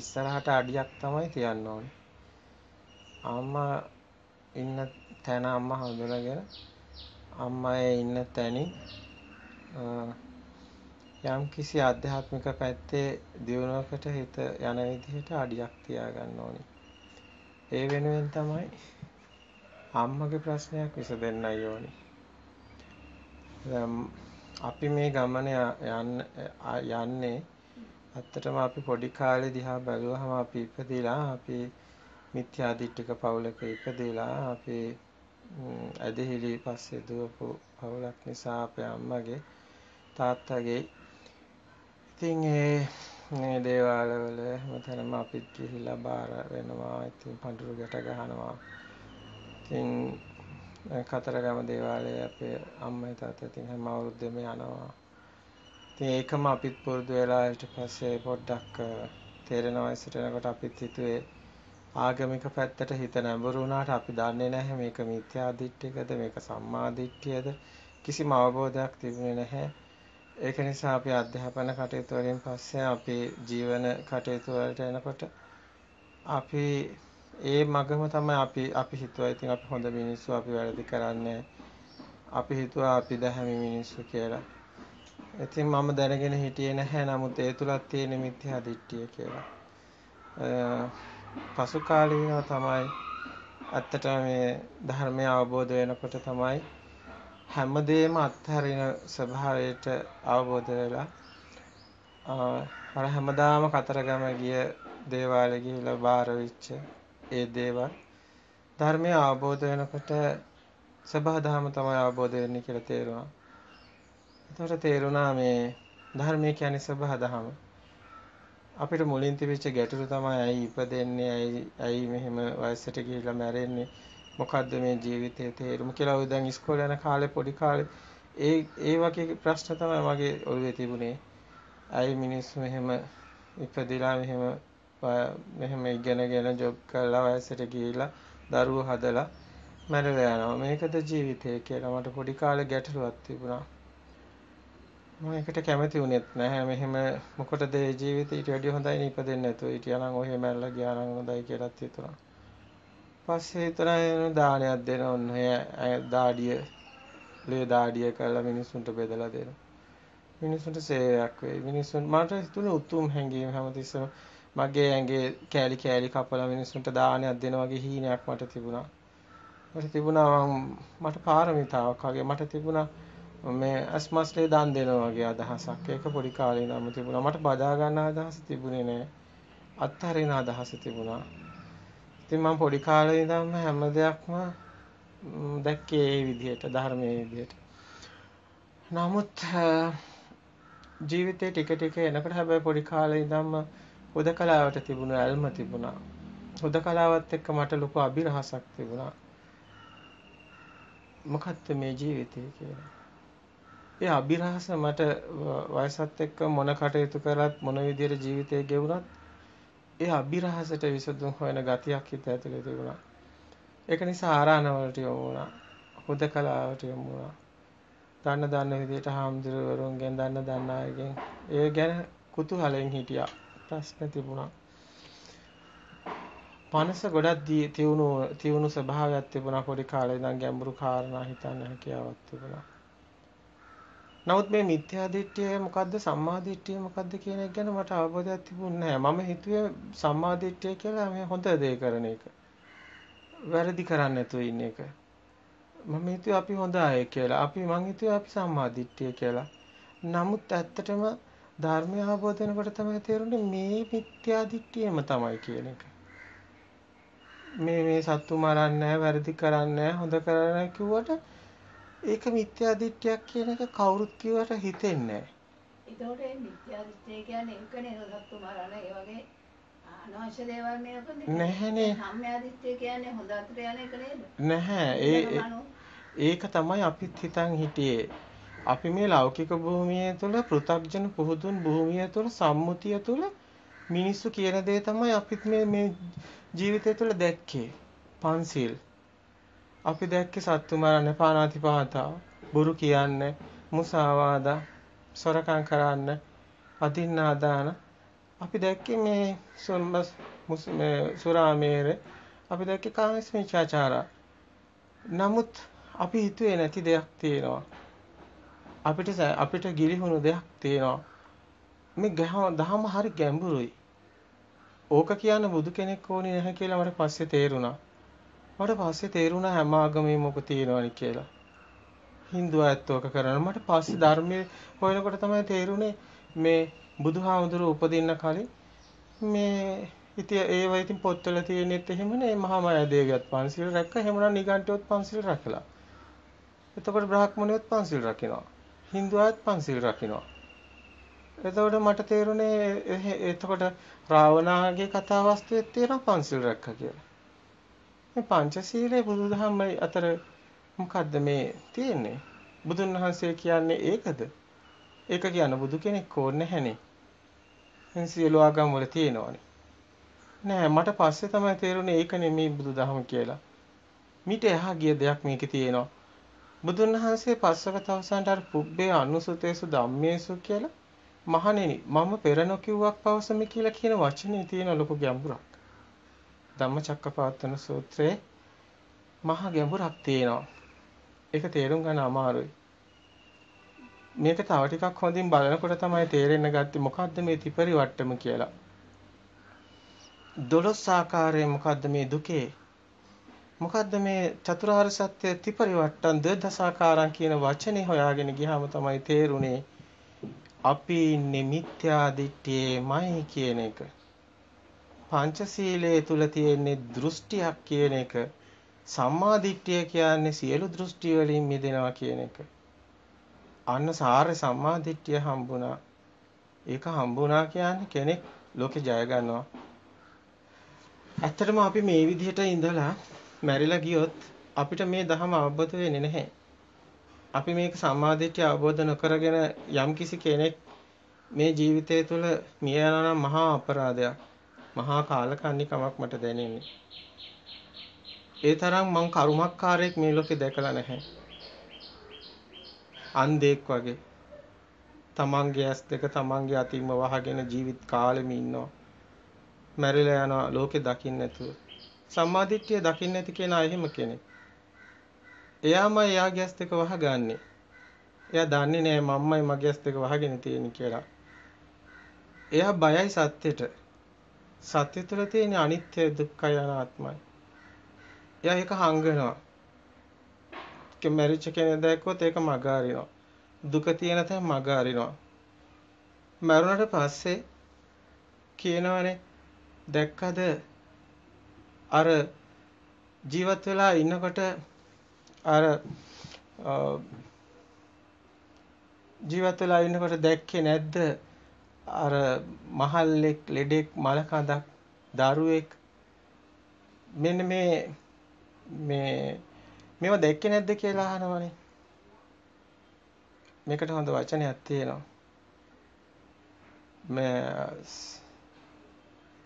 ඉස්සරහට අඩියක් තමයි තියන්න ඕනේ. අම්මා ඉන්න තැන අම්මා හඳුනගෙන අම්මා ඉන්න තැනින් යම් කිසි ආධ්‍යාත්මික පැත්තේ දියුණුවකට හිත යන විදිහට අඩියක් තියාගන්න ඕනි. ඒ වෙනුවෙන් තමයි අම්මගේ ප්‍රශ්නයක් විසඳෙන්නයි ඕනේ. අපි මේ ගමන යන්නේ ඇත්තටම අපි පොඩි කාලේ දිහා බැලුවහම අපි ඉපදිලා අපි මිත්‍යා දිට්ඨික පවුලක ඉපදිලා අපි ඇදහිලි පස්සේ දුවපු පවුලක් නිසා අපේ අම්මගේ තාත්තගේ ඉතින් ඒ මේ දේවාලවල හැමතැනම අපිත් ගිහිලා බාර වෙනවා. ඉතින් පඳුරු ගැට ගහනවා. ඉතින් කතරගම දේවාලයේ අපේ අම්මයි තාත්තයි ඉතින් හැම අවුරුද්දෙම යනවා. ඉතින් ඒකම අපිත් පුරුදු වෙලා ඊට පස්සේ පොඩ්ඩක් තේරෙන වයසට එනකොට අපිත් හිතුවේ ආගමික පැත්තට හිත නැඹුරු වුණාට අපි දන්නේ නැහැ මේක මිත්‍යා දිට්ඨියකද මේක සම්මා දිට්ඨියද කිසිම අවබෝධයක් තිබුණේ නැහැ. ඒක නිසා අපි අධ්‍යාපන කටයුතු වලින් පස්සේ අපේ ජීවන කටයුතු වලට එනකොට අපි ඒ මගම තමයි අපි අපි හිතුවා ඉතින් අපි හොඳ මිනිස්සු අපි වැරදි කරන්නේ අපි හිතුවා අපි දැහැමි මිනිස්සු කියලා. ඉතින් මම දැනගෙන හිටියේ නැහැ නමුත් ඒ තුලත් තියෙන මිත්‍යා දිට්ඨිය කියලා. පසු කාලීනව තමයි ඇත්තටම මේ ධර්මය අවබෝධ වෙනකොට තමයි හැමදේම අත්හරින ස්වභාවයට අවබෝධ වෙලා අර හැමදාම කතරගම ගිය දේවාලේ ගිහිලා බාර වෙච්ච ඒ දේවල් ධර්මය අවබෝධ වෙනකොට සබහා දහම තමයි අවබෝධ වෙන්නේ කියලා තේරුණා. එතකොට තේරුණා මේ ධර්මය කියන්නේ සබහා දහම. අපිට මුලින් තිබිච්ච ගැටලු තමයි ඇයි ඉපදෙන්නේ ඇයි ඇයි මෙහෙම වයසට ගිහිල්ලා මැරෙන්නේ මොකද්ද මේ ජීවිතයේ තේරුම කියලා ඔය දැන් ඉස්කෝලේ යන කාලේ පොඩි කාලේ ඒ ඒ වගේ ප්‍රශ්න තමයි මගේ ඔළුවේ තිබුණේ ඇයි මිනිස්සු මෙහෙම ඉපදිලා මෙහෙම මෙහෙම ඉගෙනගෙන ජොබ් කරලා වයසට ගිහිලා දරුවෝ හදලා මැරලා යනවා. මේකද ජීවිතය කියලා මට පොඩි කාලේ ගැටලුවක් තිබුණා. මම ඒකට කැමති වුණෙත් නැහැ. මෙහෙම මොකටද මේ ජීවිතේ ඊට වැඩිය හොඳයි නේ ඉපදෙන්න නැතුව. ඊටියනම් ඔහෙ මැරලා ගියා නම් හොඳයි කියලාත් හිතුණා. පස්සේ හිතලා එන දානයක් දෙන ඔන්න ඇය දාඩිය ලේ දාඩිය කරලා මිනිස්සුන්ට බෙදලා දෙනවා. මිනිස්සුන්ට සේවයක් වෙයි. මිනිස්සුන් මට හිතුණේ උතුම් හැඟීම් හැමතිස්සම මගේ ඇඟේ කෑලි කෑලි කපලා මිනිස්සුන්ට දානයක් දෙන වගේ හීනයක් මට තිබුණා. මට තිබුණා මට පාරමිතාවක් වගේ මට තිබුණා මේ අස්මස්ලේ දන් දෙනවා වගේ අදහසක්. ඒක පොඩි කාලේ ඉඳන්ම තිබුණා. මට බදා ගන්න අදහස තිබුණේ නෑ. අත්හරින අදහස තිබුණා. ඉතින් මම පොඩි කාලේ ඉඳන්ම හැම දෙයක්ම දැක්කේ ඒ විදිහට ධර්මයේ විදිහට. නමුත් ජීවිතේ ටික ටික එනකොට හැබැයි පොඩි කාලේ ඉඳන්ම හුදකලාවට තිබුණ ඇල්ම තිබුණා. හුදකලාවත් එක්ක මට ලොකු අභිරහසක් තිබුණා. මොකක්ද මේ ජීවිතය කියලා. ඒ අභිරහස මට වයසත් එක්ක මොන කටයුතු කරත් මොන විදියට ජීවිතය ගෙවුණත් ඒ අභිරහසට විසඳුම් හොයන ගතියක් හිත ඇතුලේ තිබුණා. ඒක නිසා ආරාණවලට යොමු වුණා. හුදකලාවට යොමු වුණා. දන්න දන්න විදිහට හාමුදුරුවරුන්ගෙන් දන්න දන්න අයගෙන් ඒ ගැන කුතුහලයෙන් හිටියා. ප්‍රශ්න තිබුණා. මනස ගොඩක් තියුණු තියුණු ස්වභාවයක් තිබුණා පොඩි කාලේ ඉඳන් ගැඹුරු කාරණා හිතන්න හැකියාවක් තිබුණා. නමුත් මේ මිත්‍යා දිට්ඨිය මොකද්ද සම්මා දිට්ඨිය මොකද්ද කියන එක ගැන මට අවබෝධයක් තිබුණේ නැහැ. මම හිතුවේ සම්මා දිට්ඨිය කියලා මේ හොඳ දේ කරන එක. වැරදි කරන්නේ නැතුව ඉන්න එක. මම හිතුවේ අපි හොඳ අය කියලා. අපි මං හිතුවේ අපි සම්මා දිට්ඨිය කියලා. නමුත් ඇත්තටම ධර්මය අවබෝධ වෙනකොට තමයි තේරුනේ මේ මිත්‍යා දිට්ඨියම තමයි කියන එක. මේ මේ සත්තු මරන්නේ වැරදි කරන්නේ හොඳ කරන්නේ කිව්වට ඒක මිත්‍යා දිට්ඨියක් කියන එක කවුරුත් කිව්වට හිතෙන්නේ නැහැ. ඒතකොට මේ මිත්‍යා දිට්ඨිය කියන්නේ ඒකනේ සත්තු මරන්නේ ඒ වගේ අනවශ්‍ය දේවල් නේද? නැහැනේ. සම්මියා දිට්ඨිය කියන්නේ හොඳ අතට යන එක නේද? නැහැ. ඒ ඒක තමයි අපිත් හිතන් හිටියේ. අපි මේ ලෞකික භූමිය තුළ පෘථග්ජන පුහුදුන් භූමිය තුළ සම්මුතිය තුළ මිනිස්සු කියන දේ තමයි අපිත් මේ මේ ජීවිතය තුළ දැක්කේ. පන්සිල්. අපි දැක්කේ සත්තු මරන්න, පාණාතිපාතා, බොරු කියන්න, මුසාවාදා, සොරකම් කරන්න, අදින්නා දාන. අපි දැක්කේ මේ සොම්බස් මුස්මේ සුරාමේර අපි දැක්කේ කාමස් මිචාචාරා. නමුත් අපි හිතුවේ නැති දෙයක් තියෙනවා. අපිට අපිට ගිලිහුණු දෙයක් තියෙනවා. මේ දහම හරි ගැඹුරුයි. ඕක කියන බුදු කෙනෙක් ඕනේ නැහැ කියලා මට පස්සේ තේරුණා. මට පස්සේ තේරුණා හැම ආගමෙම මොකද තියෙනවනි කියලා. Hindu අයත් ඕක කරනවා. මට පස්සේ ධර්මයේ හොයනකොට තමයි තේරුනේ මේ බුදුහාමුදුරුව උපදින්න කලින් මේ ඉතින් ඒව ඉතින් පොත්වල තියෙනෙත් එහෙමනේ මහාමායා දේවියත් පන්සිල් රැක්ක. එහෙමනම් නිගණ්ඨයොත් පන්සිල් රැකලා. එතකොට බ්‍රාහ්මණයොත් පන්සිල් රකිනවා. Hindu අයත් පන්සිල් රකින්නවා. එතකොට මට තේරුනේ එතකොට රාවණාගේ කතා වස්තුවේ තියෙන පංචශීල රැක්කා කියලා. මේ පංචශීලයේ බුදුදහම අතර මොකද්ද මේ තියෙන්නේ? බුදුන් වහන්සේ කියන්නේ ඒකද? ඒක කියන බුදු කෙනෙක් ඕනේ නැහනේ. මේ සියලු ආගම් වල තියෙනවනේ. නෑ මට පස්සේ තමයි තේරුනේ ඒක නෙමේ බුදුදහම කියලා. මිට එහා ගිය දෙයක් මේකේ තියෙනවා. බුදුන් වහන්සේ පස්වක තවසන්ට අර පුබ්බේ අනුසුතේසු ධම්මේසු කියලා මහණෙනි මම පෙර නොකිව්වක් පවසමි කියලා කියන වචනේ තියෙන ලොකු ගැඹුරක්. ධම්මචක්කපවත්තන සූත්‍රයේ මහා ගැඹුරක් තියෙනවා. ඒක තේරුම් ගන්න අමාරුයි. මේක තව ටිකක් හොඳින් බලනකොට තමයි තේරෙන්න ගත්තේ මොකද්ද මේ ත්‍රිපරිවට්ටම කියලා. දොළොස් ආකාරයේ මොකද්ද මේ දුකේ මොකද්ද මේ චතුරාර්ය සත්‍ය ත්‍රිපරිවට්ටන් දසාකාරම් කියන වචනේ හොයාගෙන ගියාම තමයි තේරුනේ අපි ඉන්නේ මිත්‍යා දිට්ඨියේමයි කියන එක. පංචශීලයේ තුල තියෙන දෘෂ්ටියක් කියන එක සම්මා දිට්ඨිය කියන්නේ සියලු දෘෂ්ටි වලින් මිදෙනවා කියන එක. අන්න සාර සම්මා දිට්ඨිය හම්බුණා. ඒක හම්බුණා කියන්නේ කෙනෙක් ලෝකේ ජය ගන්නවා. ඇත්තටම අපි මේ විදිහට ඉඳලා මැරිලා ගියොත් අපිට මේ ධහම අවබෝධ වෙන්නේ නැහැ. අපි මේක සම්මාදිට්ඨිය අවබෝධ නොකරගෙන යම්කිසි කෙනෙක් මේ ජීවිතය තුළ මිය යනවා නම් මහා අපරාධයක්. මහා කාලකන්නිකමක් මට දැනෙන්නේ. ඒ තරම් මං කරුමක්කාරයෙක් මේ ලෝකේ දැකලා නැහැ. අන්ධෙක් වගේ තමන්ගේ ඇස් දෙක තමන්ගේ අතින්ම වහගෙන ජීවිත කාලෙම ඉන්නවා. මැරිලා යනවා ලෝකේ දකින්න නැතුව. සම්මාදිට්ඨිය දකින්න ඇති කෙනා එහෙම කෙනෙක්. එයාම එයාගේ ඇස් දෙක වහගන්නේ. එයා දන්නේ නෑ මම්මයි මගේ ඇස් දෙක වහගෙන තියෙන්නේ කියලා. එයා බයයි සත්‍යෙට. සත්‍ය තුළ තියෙන අනිත්‍ය දුක්ඛය අනාත්මයි. එයා ඒක හංගනවා. කැමරිච්ච කෙනෙක් දැක්කොත් ඒක මග අරිනවා. දුක තියෙන තැන මග අරිනවා. මරුණට පස්සේ කියනවනේ දැක්කද අර ජීවත් වෙලා ඉන්නකොට අර ජීවත් වෙලා ඉන්නකොට දැක්කේ නැද්ද අර මහල්ලෙක් ලෙඩෙක් මලකඳක් දරුවෙක් මෙන්න මේ මේ මේවා දැක්කේ නැද්ද කියලා අහනවනේ මේකට හොඳ වචනයක් තියෙනවා මේ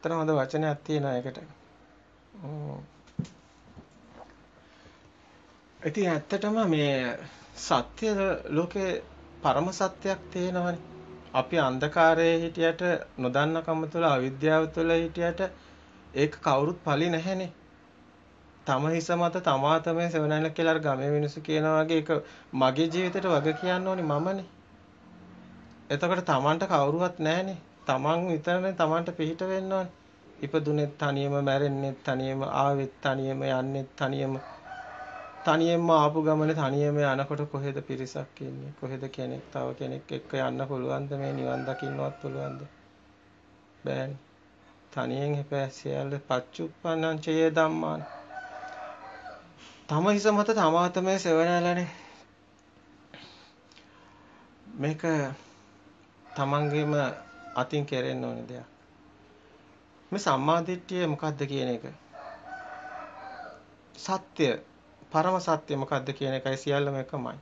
තන හොඳ වචනයක් තියෙනවා ඒකට ඉතින් ඇත්තටම මේ සත්‍ය ලෝකේ පරම සත්‍යයක් තේනවනේ. අපි අන්ධකාරයේ හිටියට නොදන්නකම තුළ අවිද්‍යාව තුළ හිටියට ඒක කවුරුත් ඵලි නැහැනේ. තම හිස මත තමා තමයි සෙවණැල කියලා අර ගමේ මිනිස්සු කියනා වගේ ඒක මගේ ජීවිතේට වග කියන්න ඕනි මමනේ. එතකොට තමන්ට කවුරුවත් නැහනේ. තමන් විතරනේ තමන්ට පිහිට වෙන්න ඕනේ. ඉපදුනෙත් තනියම මැරෙන්නෙත් තනියම ආවෙත් තනියම යන්නෙත් තනියම තනියෙන්ම ආපු ගමනේ තනියම යනකොට කොහෙද පිරිසක් ඉන්නේ කොහෙද කෙනෙක් තව කෙනෙක් එක්ක යන්න පුළුවන්ද මේ නිවන් දකින්නවත් පුළුවන්ද බෑනේ තනියෙන් හැපෑ සියල්ල පච්චුප්පන්නං චේ ධම්මාන තම හිස මත තමා තමයි සෙවණලනේ මේක තමන්ගේම අතින් කෙරෙන්න ඕනේ දෙයක් මේ සම්මාදිට්ඨිය මොකක්ද කියන එක සත්‍ය පරම සත්‍ය මොකක්ද කියන එකයි සියල්ලම එකමයි